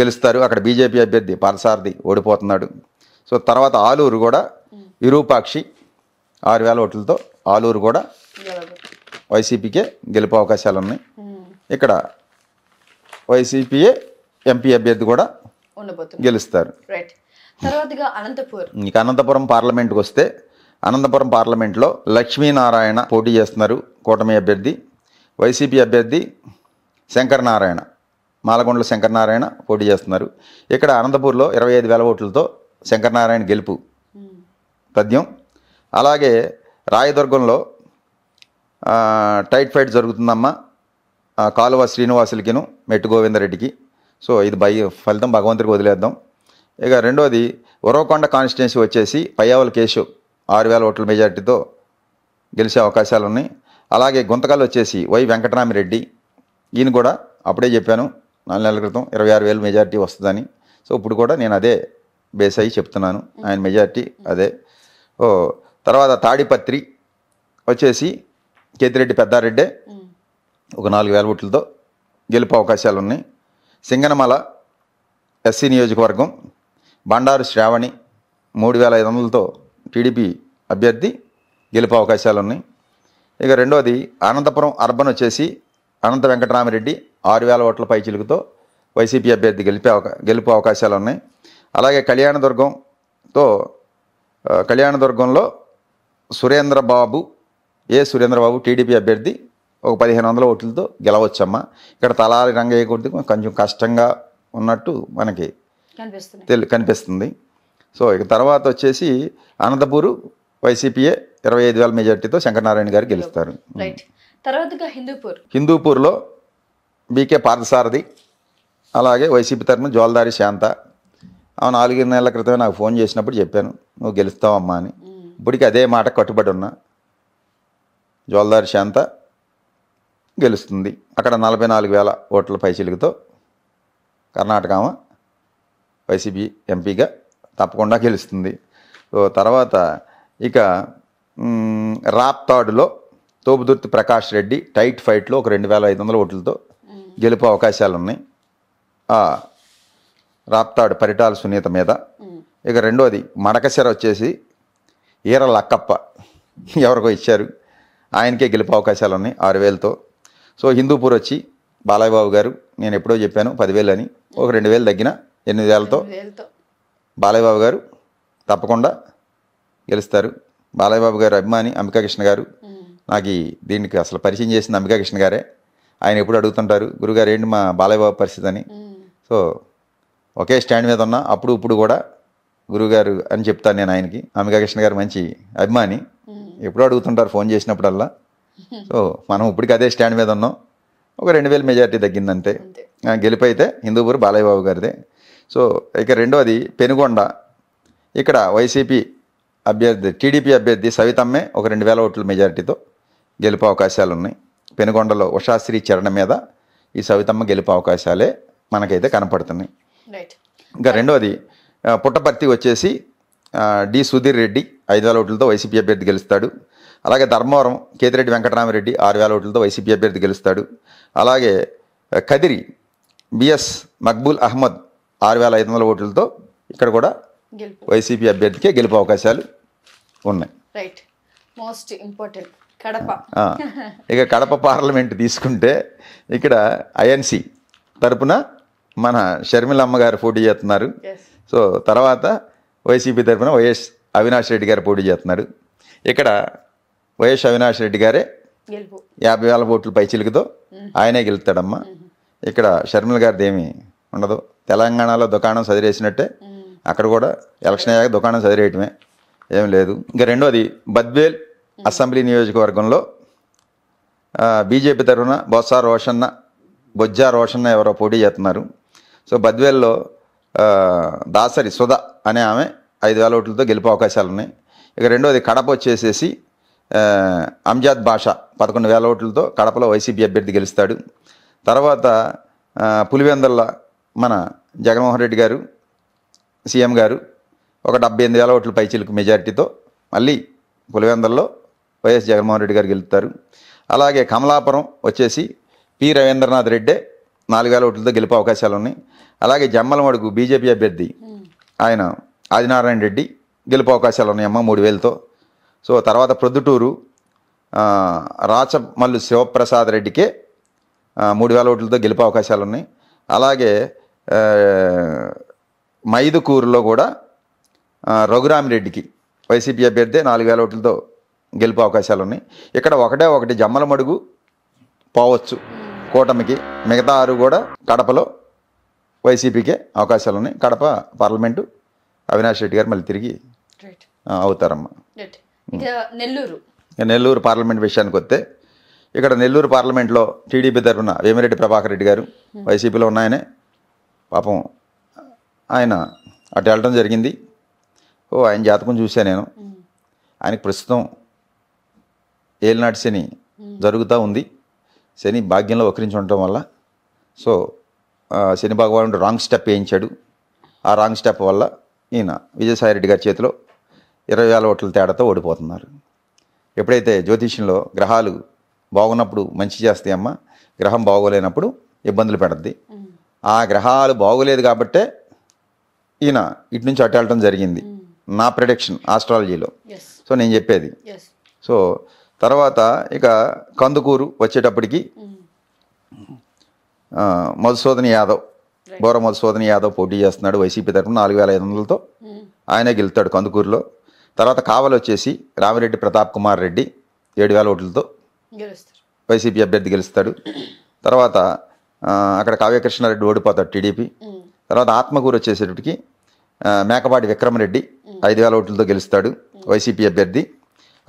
గెలుస్తారు అక్కడ బీజేపీ అభ్యర్థి పరసారథి ఓడిపోతున్నాడు సో తర్వాత ఆలూరు కూడా విరూపాక్షి ఆరు వేల ఓట్లతో ఆలూరు కూడా వైసీపీకే గెలుపు అవకాశాలు ఉన్నాయి ఇక్కడ వైసీపీయే ఎంపీ అభ్యర్థి కూడా గెలుస్తారు అనంతపురం ఇక అనంతపురం పార్లమెంట్కి వస్తే అనంతపురం పార్లమెంట్లో లక్ష్మీనారాయణ పోటీ చేస్తున్నారు కూటమి అభ్యర్థి వైసీపీ అభ్యర్థి శంకరనారాయణ మాలగొండల శంకరనారాయణ పోటీ చేస్తున్నారు ఇక్కడ అనంతపూర్లో ఇరవై ఐదు వేల ఓట్లతో శంకరనారాయణ గెలుపు పద్యం అలాగే రాయదుర్గంలో టైట్ ఫైట్ జరుగుతుందమ్మా కాలువ శ్రీనివాసులకిను మెట్టు గోవిందరెడ్డికి సో ఇది భయ ఫలితం భగవంతుడికి వదిలేద్దాం ఇక రెండోది ఉరవకొండ కాన్స్టిట్యున్సీ వచ్చేసి పయ్యావల కేసు ఆరు వేల ఓట్ల మెజార్టీతో గెలిచే అవకాశాలు ఉన్నాయి అలాగే గుంతకాలు వచ్చేసి వై వెంకటరామిరెడ్డి ఈయన కూడా అప్పుడే చెప్పాను నాలుగు నెలల క్రితం ఇరవై ఆరు వేలు మెజార్టీ వస్తుందని సో ఇప్పుడు కూడా నేను అదే బేస్ అయ్యి చెప్తున్నాను ఆయన మెజార్టీ అదే ఓ తర్వాత తాడిపత్రి వచ్చేసి కేతిరెడ్డి పెద్దారెడ్డే ఒక నాలుగు వేల ఓట్లతో గెలుపు అవకాశాలు ఉన్నాయి సింగనమల ఎస్సీ నియోజకవర్గం బండారు శ్రావణి మూడు వేల ఐదు వందలతో టీడీపీ అభ్యర్థి గెలుపు అవకాశాలు ఉన్నాయి ఇక రెండోది అనంతపురం అర్బన్ వచ్చేసి అనంత వెంకటరామిరెడ్డి ఆరు వేల ఓట్ల పైచిలుకతో వైసీపీ అభ్యర్థి గెలిపే అవకా గెలుపు అవకాశాలు ఉన్నాయి అలాగే కళ్యాణదుర్గంతో కళ్యాణదుర్గంలో సురేంద్రబాబు ఏ సురేంద్రబాబు టీడీపీ అభ్యర్థి ఒక పదిహేను వందల ఓట్లతో గెలవచ్చమ్మా ఇక్కడ తలారి రంగయ్య కొద్ది కొంచెం కష్టంగా ఉన్నట్టు మనకి తెలి కనిపిస్తుంది సో ఇక తర్వాత వచ్చేసి అనంతపూరు వైసీపీఏ ఇరవై ఐదు వేల మెజార్టీతో శంకరనారాయణ గారు గెలుస్తారు తర్వాతగా హిందూపూర్ హిందూపూర్లో బీకే పార్థసారథి అలాగే వైసీపీ తరఫున జోల్దారి శాంత ఆమె నాలుగు నెలల క్రితమే నాకు ఫోన్ చేసినప్పుడు చెప్పాను నువ్వు గెలుస్తావమ్మా అని ఇప్పటికీ అదే మాట కట్టుబడి ఉన్నా జోల్దారి శాంత గెలుస్తుంది అక్కడ నలభై నాలుగు వేల ఓట్ల పైసలుగుతో కర్ణాటక వైసీపీ ఎంపీగా తప్పకుండా గెలుస్తుంది తర్వాత ఇక రాప్తాడులో తోపుదుర్తి ప్రకాష్ రెడ్డి టైట్ ఫైట్లో ఒక రెండు వేల ఐదు వందల ఓట్లతో గెలుపు అవకాశాలు ఉన్నాయి రాప్తాడు పరిటాల సునీత మీద ఇక రెండోది మడకశర వచ్చేసి ఈర లక్కప్ప ఎవరికో ఇచ్చారు ఆయనకే గెలుపు అవకాశాలు ఉన్నాయి ఆరు వేలతో సో హిందూపూర్ వచ్చి బాలయ్యబాబు గారు నేను ఎప్పుడో చెప్పాను పదివేలు అని ఒక రెండు వేలు తగ్గిన ఎనిమిది వేలతో బాలయ్యబాబు గారు తప్పకుండా గెలుస్తారు బాలయ్యబాబు గారు అభిమాని అంబికాకృష్ణ గారు నాకు దీనికి అసలు పరిచయం చేసింది అంబికాకృష్ణ గారే ఆయన ఎప్పుడు అడుగుతుంటారు గురుగారు ఏంటి మా బాలయ్యబాబు పరిస్థితి అని సో ఒకే స్టాండ్ మీద ఉన్నా అప్పుడు ఇప్పుడు కూడా గురుగారు అని చెప్తాను నేను ఆయనకి అమికా కృష్ణ గారు మంచి అభిమాని ఎప్పుడు అడుగుతుంటారు ఫోన్ చేసినప్పుడల్లా సో మనం ఇప్పటికి అదే స్టాండ్ మీద ఉన్నాం ఒక రెండు వేల మెజార్టీ తగ్గిందంతే గెలిపైతే హిందూపూర్ బాలయ్య బాబు గారిదే సో ఇక రెండోది పెనుగొండ ఇక్కడ వైసీపీ అభ్యర్థి టీడీపీ అభ్యర్థి సవితమ్మే ఒక రెండు వేల ఓట్ల మెజారిటీతో గెలుపు అవకాశాలు ఉన్నాయి పెనుగొండలో ఉషాశ్రీ చరణ మీద ఈ సవితమ్మ గెలుపు అవకాశాలే మనకైతే కనపడుతున్నాయి ఇంకా రెండవది పుట్టపర్తి వచ్చేసి డి సుధీర్ రెడ్డి ఐదు వేల ఓట్లతో వైసీపీ అభ్యర్థి గెలుస్తాడు అలాగే ధర్మవరం కేతిరెడ్డి వెంకటరామరెడ్డి ఆరు వేల ఓట్లతో వైసీపీ అభ్యర్థి గెలుస్తాడు అలాగే కదిరి బిఎస్ మక్బూల్ అహ్మద్ ఆరు వేల ఐదు వందల ఓట్లతో ఇక్కడ కూడా వైసీపీ అభ్యర్థికే గెలుపు అవకాశాలు ఉన్నాయి రైట్ మోస్ట్ ఇంపార్టెంట్ కడప ఇక కడప పార్లమెంట్ తీసుకుంటే ఇక్కడ ఐఎన్సి తరపున మన షర్మిల అమ్మగారు పోటీ చేస్తున్నారు సో తర్వాత వైసీపీ తరఫున వైఎస్ అవినాష్ రెడ్డి గారు పోటీ చేస్తున్నారు ఇక్కడ వైఎస్ అవినాష్ రెడ్డి గారే యాభై వేల ఓట్లు చిలుకుతో ఆయనే గెలుతాడమ్మా ఇక్కడ షర్మిల గారిది ఏమి ఉండదు తెలంగాణలో దుకాణం సదిరేసినట్టే అక్కడ కూడా ఎలక్షన్ అయ్యాక దుకాణం సదిరేయటమే ఏం లేదు ఇంకా రెండోది బద్వేల్ అసెంబ్లీ నియోజకవర్గంలో బీజేపీ తరఫున బొత్స రోషన్న బొజ్జా రోషన్న ఎవరో పోటీ చేస్తున్నారు సో బద్వేల్లో దాసరి సుధ అనే ఆమె ఐదు వేల ఓట్లతో గెలిపే అవకాశాలు ఉన్నాయి ఇక రెండోది కడప వచ్చేసేసి అంజాద్ భాష పదకొండు వేల ఓట్లతో కడపలో వైసీపీ అభ్యర్థి గెలుస్తాడు తర్వాత పులివెందల్ల మన జగన్మోహన్ రెడ్డి గారు సీఎం గారు ఒక డెబ్బై ఎనిమిది వేల ఓట్ల పైచీలకు మెజారిటీతో మళ్ళీ పులివెందల్లో వైఎస్ జగన్మోహన్ రెడ్డి గారు గెలుస్తారు అలాగే కమలాపురం వచ్చేసి పి రవీంద్రనాథ్ రెడ్డే నాలుగు వేల ఓట్లతో గెలిపే అవకాశాలు ఉన్నాయి అలాగే జమ్మలమడుగు బీజేపీ అభ్యర్థి ఆయన ఆదినారాయణ రెడ్డి గెలుపు అవకాశాలు ఉన్నాయమ్మ మూడు వేలతో సో తర్వాత ప్రొద్దుటూరు రాచమల్లు శివప్రసాద్ రెడ్డికే మూడు వేల ఓట్లతో గెలుపు అవకాశాలు ఉన్నాయి అలాగే మైదుకూరులో కూడా రఘురామిరెడ్డికి వైసీపీ అభ్యర్థి నాలుగు వేల ఓట్లతో గెలుపు అవకాశాలు ఉన్నాయి ఇక్కడ ఒకటే ఒకటి మడుగు పోవచ్చు కూటమికి మిగతా ఆరు కూడా కడపలో వైసీపీకే అవకాశాలు ఉన్నాయి కడప పార్లమెంటు అవినాష్ రెడ్డి గారు మళ్ళీ తిరిగి అవుతారమ్మా నెల్లూరు నెల్లూరు పార్లమెంట్ విషయానికి వస్తే ఇక్కడ నెల్లూరు పార్లమెంట్లో టీడీపీ తరఫున వేమిరెడ్డి ప్రభాకర్ రెడ్డి గారు hmm. వైసీపీలో ఉన్నాయనే పాపం ఆయన అటు వెళ్ళడం జరిగింది ఓ ఆయన జాతకం చూశాను నేను hmm. ఆయనకు ప్రస్తుతం ఏలినాటి శని hmm. జరుగుతూ ఉంది శని భాగ్యంలో వక్రించి ఉండటం వల్ల సో శని భగవానుడు రాంగ్ స్టెప్ వేయించాడు ఆ రాంగ్ స్టెప్ వల్ల ఈయన విజయసాయిరెడ్డి గారి చేతిలో ఇరవై వేల ఓట్ల తేడాతో ఓడిపోతున్నారు ఎప్పుడైతే జ్యోతిష్యంలో గ్రహాలు బాగున్నప్పుడు మంచి చేస్తాయమ్మ గ్రహం బాగోలేనప్పుడు ఇబ్బందులు పెడద్ది ఆ గ్రహాలు బాగోలేదు కాబట్టే ఈయన ఇటు నుంచి అటు వెళ్ళటం జరిగింది నా ప్రొడిక్షన్ ఆస్ట్రాలజీలో సో నేను చెప్పేది సో తర్వాత ఇక కందుకూరు వచ్చేటప్పటికి మధుసూదన్ యాదవ్ బోర మధుసూదన్ యాదవ్ పోటీ చేస్తున్నాడు వైసీపీ తరఫున నాలుగు వేల ఐదు వందలతో hmm. ఆయనే గెలుతాడు కందుకూరులో తర్వాత కావలి వచ్చేసి రామిరెడ్డి ప్రతాప్ కుమార్ రెడ్డి ఏడు వేల ఓట్లతో వైసీపీ అభ్యర్థి గెలుస్తాడు తర్వాత అక్కడ కావ్యకృష్ణారెడ్డి ఓడిపోతాడు టీడీపీ hmm. తర్వాత ఆత్మకూరు వచ్చేసేటికి మేకపాటి విక్రమరెడ్డి hmm. ఐదు వేల ఓట్లతో గెలుస్తాడు వైసీపీ అభ్యర్థి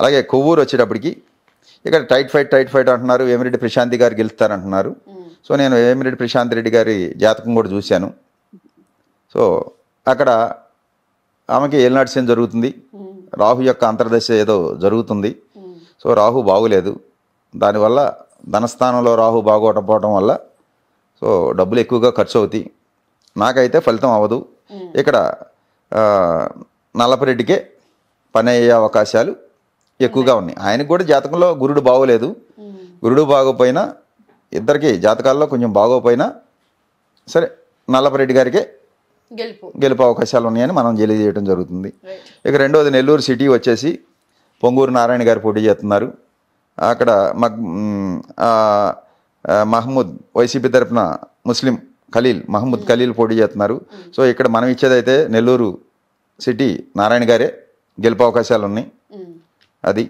అలాగే కొవ్వూరు వచ్చేటప్పటికి ఇక్కడ టైట్ ఫైట్ టైట్ ఫైట్ అంటున్నారు వేమిరెడ్డి ప్రశాంతి గారు గెలుస్తారంటున్నారు సో నేను ఏమిరెడ్డి ప్రశాంత్ రెడ్డి గారి జాతకం కూడా చూశాను సో అక్కడ ఆమెకి ఏలినాటి సేన జరుగుతుంది రాహు యొక్క అంతర్దశ ఏదో జరుగుతుంది సో రాహు బాగులేదు దానివల్ల ధనస్థానంలో రాహు బాగోకపోవడం వల్ల సో డబ్బులు ఎక్కువగా ఖర్చు అవుతాయి నాకైతే ఫలితం అవ్వదు ఇక్కడ నల్లపరెడ్డికే పని అయ్యే అవకాశాలు ఎక్కువగా ఉన్నాయి ఆయనకు కూడా జాతకంలో గురుడు బాగోలేదు గురుడు బాగోపోయినా ఇద్దరికి జాతకాల్లో కొంచెం బాగోపోయినా సరే నల్లపరెడ్డి గారికే గెలుపు గెలుపు అవకాశాలు ఉన్నాయని మనం తెలియజేయడం జరుగుతుంది ఇక రెండవది నెల్లూరు సిటీ వచ్చేసి పొంగూరు నారాయణ గారు పోటీ చేస్తున్నారు అక్కడ మహమ్మద్ వైసీపీ తరఫున ముస్లిం ఖలీల్ మహమ్మద్ hmm. ఖలీల్ పోటీ చేస్తున్నారు hmm. సో ఇక్కడ మనం ఇచ్చేదైతే నెల్లూరు సిటీ నారాయణ గారే గెలుపు అవకాశాలు ఉన్నాయి hmm. అది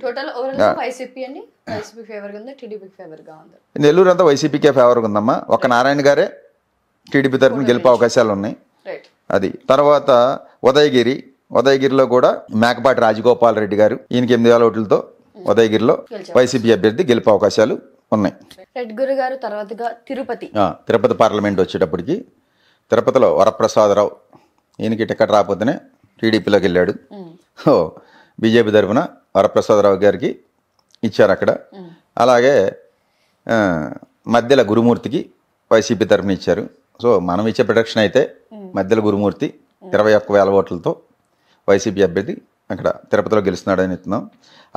నెల్లూరు అంతా వైసీపీకే ఫేవర్గా ఉందమ్మా ఒక నారాయణ గారే టీడీపీ తరఫున గెలిపే అవకాశాలు ఉన్నాయి అది తర్వాత ఉదయగిరి ఉదయగిరిలో కూడా మేకపాటి రాజగోపాల్ రెడ్డి గారు ఈయనకి ఎనిమిది వేల ఓట్లతో hmm. ఉదయగిరిలో వైసీపీ అభ్యర్థి గెలిపే అవకాశాలు ఉన్నాయి గారు తిరుపతి తిరుపతి పార్లమెంట్ వచ్చేటప్పటికి తిరుపతిలో వరప్రసాదరావు ఈయనకి టికెట్ రాకపోతేనే టీడీపీలోకి వెళ్ళాడు hmm. బీజేపీ తరఫున వరప్రసాదరావు గారికి ఇచ్చారు అక్కడ అలాగే మధ్యల గురుమూర్తికి వైసీపీ తరఫున ఇచ్చారు సో మనం ఇచ్చే ప్రొడక్షన్ అయితే మధ్యల గురుమూర్తి ఇరవై ఒక్క వేల ఓట్లతో వైసీపీ అభ్యర్థి అక్కడ తిరుపతిలో గెలుస్తున్నాడని ఇస్తున్నాం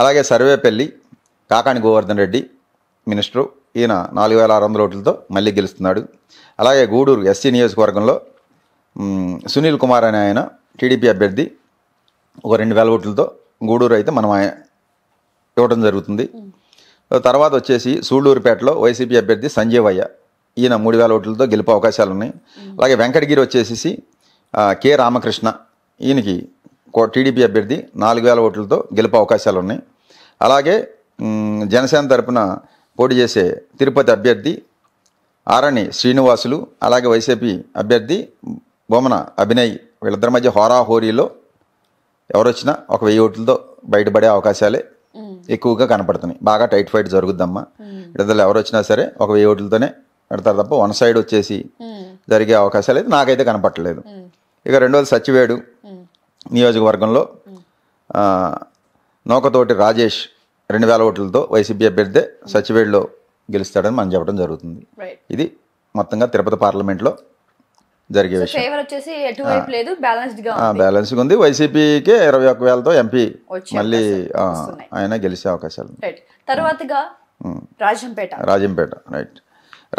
అలాగే సర్వేపల్లి కాకాని గోవర్ధన్ రెడ్డి మినిస్టరు ఈయన నాలుగు వేల ఆరు వందల ఓట్లతో మళ్ళీ గెలుస్తున్నాడు అలాగే గూడూరు ఎస్సీ నియోజకవర్గంలో సునీల్ కుమార్ అనే ఆయన టీడీపీ అభ్యర్థి ఒక రెండు వేల ఓట్లతో గూడూరు అయితే మనం ఇవ్వడం జరుగుతుంది తర్వాత వచ్చేసి సూళ్ళూరుపేటలో వైసీపీ అభ్యర్థి సంజీవయ్య ఈయన మూడు వేల ఓట్లతో గెలిపే అవకాశాలు ఉన్నాయి అలాగే వెంకటగిరి వచ్చేసి కె రామకృష్ణ ఈయనకి టీడీపీ అభ్యర్థి నాలుగు వేల ఓట్లతో గెలిపే అవకాశాలు ఉన్నాయి అలాగే జనసేన తరపున పోటీ చేసే తిరుపతి అభ్యర్థి ఆరణి శ్రీనివాసులు అలాగే వైసీపీ అభ్యర్థి బొమ్మన అభినయ్ వీళ్ళిద్దరి మధ్య హోరాహోరీలో ఎవరు వచ్చినా ఒక వెయ్యి ఓట్లతో బయటపడే అవకాశాలే ఎక్కువగా కనపడుతున్నాయి బాగా టైట్ ఫైట్ జరుగుద్దమ్మా ఇద్దరు ఎవరు వచ్చినా సరే ఒక వెయ్యి ఓట్లతోనే పెడతారు తప్ప వన్ సైడ్ వచ్చేసి జరిగే అవకాశాలు అయితే నాకైతే కనపట్టలేదు ఇక రెండోది సచివేడు నియోజకవర్గంలో నౌకతోటి రాజేష్ రెండు వేల ఓట్లతో వైసీపీ అభ్యర్థి సచివేడులో గెలుస్తాడని మనం చెప్పడం జరుగుతుంది ఇది మొత్తంగా తిరుపతి పార్లమెంట్లో జరిగే విషయం ఫేవర్ వచ్చేసి లేదు బ్యాలెన్స్డ్ గా బ్యాలెన్స్ ఉంది వైసీపీకే ఇరవై ఒక్క వేలతో ఎంపీ మళ్ళీ ఆయన గెలిచే అవకాశాలు తర్వాతగా రాజంపేట రాజంపేట రైట్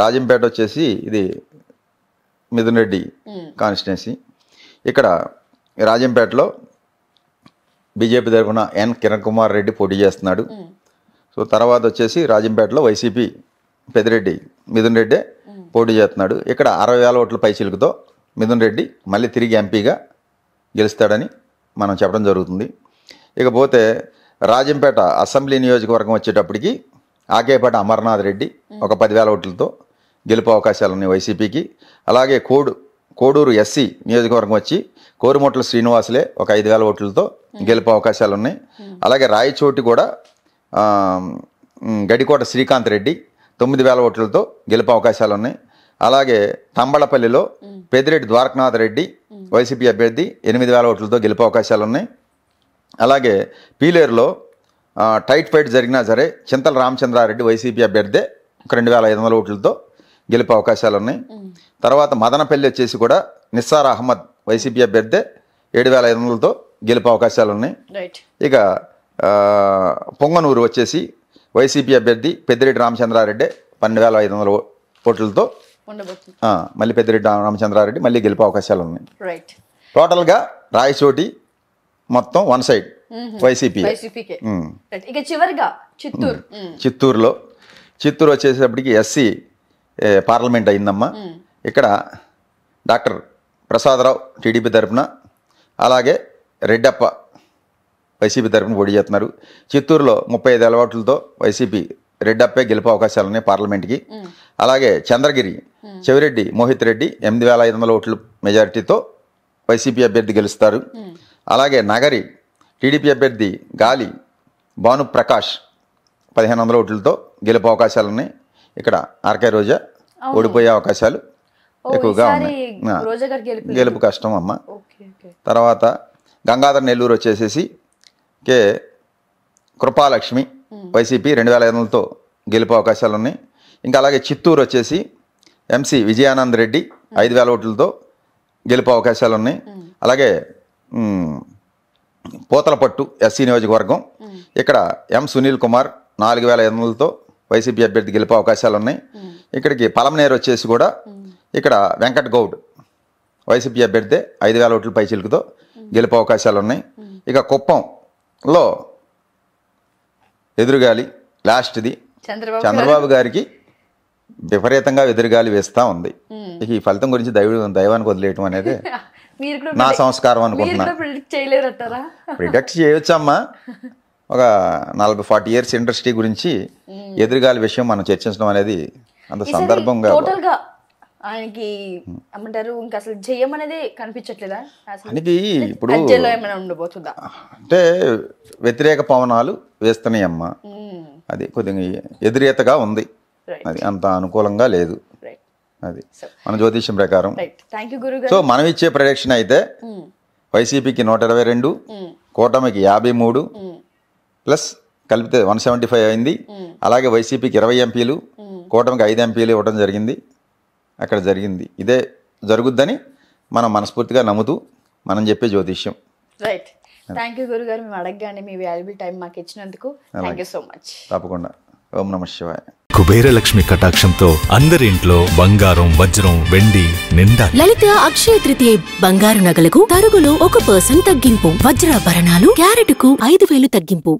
రాజంపేట వచ్చేసి ఇది మిథున్ రెడ్డి కాన్స్టిట్యున్సీ ఇక్కడ రాజంపేటలో బీజేపీ తరఫున ఎన్ కిరణ్ కుమార్ రెడ్డి పోటీ చేస్తున్నాడు సో తర్వాత వచ్చేసి రాజంపేటలో వైసీపీ పెదిరెడ్డి మిథున్ రెడ్డి పోటీ చేస్తున్నాడు ఇక్కడ అరవై వేల ఓట్ల పైచిలుకతో మిథున్ రెడ్డి మళ్ళీ తిరిగి ఎంపీగా గెలుస్తాడని మనం చెప్పడం జరుగుతుంది ఇకపోతే రాజంపేట అసెంబ్లీ నియోజకవర్గం వచ్చేటప్పటికి ఆకేపేట అమర్నాథ్ రెడ్డి ఒక పదివేల ఓట్లతో గెలుపు అవకాశాలు ఉన్నాయి వైసీపీకి అలాగే కోడు కోడూరు ఎస్సీ నియోజకవర్గం వచ్చి కోరుమొట్ల శ్రీనివాసులే ఒక ఐదు వేల ఓట్లతో గెలుపు అవకాశాలు ఉన్నాయి అలాగే రాయచోటి కూడా గడికోట శ్రీకాంత్ రెడ్డి తొమ్మిది వేల ఓట్లతో గెలుపు అవకాశాలు ఉన్నాయి అలాగే తంబళపల్లిలో పెదిరెడ్డి ద్వారకనాథ్ రెడ్డి వైసీపీ అభ్యర్థి ఎనిమిది వేల ఓట్లతో గెలుపు అవకాశాలు ఉన్నాయి అలాగే పీలేరులో టైట్ ఫైట్ జరిగినా సరే చింతల రామచంద్రారెడ్డి వైసీపీ అభ్యర్థి ఒక రెండు వేల ఐదు వందల ఓట్లతో గెలుపు అవకాశాలు ఉన్నాయి తర్వాత మదనపల్లి వచ్చేసి కూడా నిస్సార్ అహ్మద్ వైసీపీ అభ్యర్థి ఏడు వేల ఐదు వందలతో గెలుపు అవకాశాలు ఉన్నాయి ఇక పొంగనూరు వచ్చేసి వైసీపీ అభ్యర్థి పెద్దిరెడ్డి రామచంద్రారెడ్డి పన్నెండు వేల ఐదు వందల ఓట్లతో మళ్ళీ పెద్దిరెడ్డి రామచంద్రారెడ్డి మళ్ళీ గెలిపే అవకాశాలు ఉన్నాయి టోటల్గా రాయచోటి మొత్తం వన్ సైడ్ వైసీపీ ఇక చివరిగా చిత్తూరు చిత్తూరులో చిత్తూరు వచ్చేసేటప్పటికి ఎస్సీ పార్లమెంట్ అయిందమ్మా ఇక్కడ డాక్టర్ ప్రసాదరావు టీడీపీ తరఫున అలాగే రెడ్డప్ప వైసీపీ తరఫున పోటీ చేస్తున్నారు చిత్తూరులో ముప్పై ఐదు అలవాట్లతో వైసీపీ రెడ్డప్పే గెలుపు అవకాశాలు ఉన్నాయి పార్లమెంట్కి అలాగే చంద్రగిరి చెవిరెడ్డి మోహిత్ రెడ్డి ఎనిమిది వేల ఐదు వందల ఓట్ల మెజారిటీతో వైసీపీ అభ్యర్థి గెలుస్తారు అలాగే నగరి టీడీపీ అభ్యర్థి గాలి భాను ప్రకాష్ పదిహేను వందల ఓట్లతో గెలుపు అవకాశాలు ఉన్నాయి ఇక్కడ ఆర్కే రోజా ఓడిపోయే అవకాశాలు ఎక్కువగా ఉన్నాయి గెలుపు కష్టం అమ్మ తర్వాత గంగాధర నెల్లూరు వచ్చేసేసి కే కృపాలక్ష్మి hmm. వైసీపీ రెండు వేల ఐదు వందలతో గెలిపే అవకాశాలు ఉన్నాయి ఇంకా అలాగే చిత్తూరు వచ్చేసి ఎంసి విజయానంద్ రెడ్డి hmm. ఐదు వేల ఓట్లతో గెలిపే అవకాశాలు ఉన్నాయి hmm. అలాగే పోతలపట్టు ఎస్సీ నియోజకవర్గం ఇక్కడ ఎం సునీల్ కుమార్ నాలుగు వేల ఐదు వందలతో వైసీపీ అభ్యర్థి గెలిపే అవకాశాలు ఉన్నాయి ఇక్కడికి పలమనేరు వచ్చేసి కూడా ఇక్కడ వెంకట్ గౌడ్ వైసీపీ అభ్యర్థి ఐదు వేల ఓట్ల పైచిలుకుతో గెలిపే అవకాశాలు ఉన్నాయి ఇక కుప్పం లో ఎదురుగాలి లాస్ట్ది చంద్రబాబు గారికి విపరీతంగా ఎదురుగాలి వేస్తూ ఉంది ఈ ఫలితం గురించి దైవ దైవానికి వదిలేయటం అనేది నా సంస్కారం అనుకుంటున్నా ప్రిడక్ట్ చేయొచ్చమ్మా ఒక నలభై ఫార్టీ ఇయర్స్ ఇండస్ట్రీ గురించి ఎదురుగాలి విషయం మనం చర్చించడం అనేది అంత సందర్భంగా ఆయనకి ఏమంటారు ఇంకా అసలు జయం అనేది కనిపించట్లేదా ఆయనకి ఇప్పుడు ఉండబోతుందా అంటే వ్యతిరేక పవనాలు వేస్తున్నాయి అమ్మ అది కొద్దిగా ఎదురేతగా ఉంది అది అంత అనుకూలంగా లేదు అది మన జ్యోతిష్యం ప్రకారం సో మనం ఇచ్చే ప్రొడక్షన్ అయితే వైసీపీకి నూట ఇరవై రెండు కూటమికి యాభై మూడు ప్లస్ కలిపితే వన్ సెవెంటీ ఫైవ్ అయింది అలాగే వైసీపీకి ఇరవై ఎంపీలు కూటమికి ఐదు ఎంపీలు ఇవ్వడం జరిగింది అక్కడ జరిగింది ఇదే జరుగుద్దని మనం మనస్ఫూర్తిగా నమ్ముతూ మనం చెప్పే జ్యోతిష్యం రైట్ థ్యాంక్ యూ గురుగారు మేము అడగగానే మీ వాల్యుబుల్ టైం మాకు ఇచ్చినందుకు థ్యాంక్ సో మచ్ తప్పకుండా ఓం నమ శివాయ కుబేరలక్ష్మి కటాక్షంతో అందరి ఇంట్లో బంగారం వజ్రం వెండి నిండా లలిత అక్షయ తృతీయ బంగారు నగలకు తరుగులో ఒక పర్సన్ తగ్గింపు వజ్రాభరణాలు క్యారెట్ కు ఐదు వేలు తగ్గింపు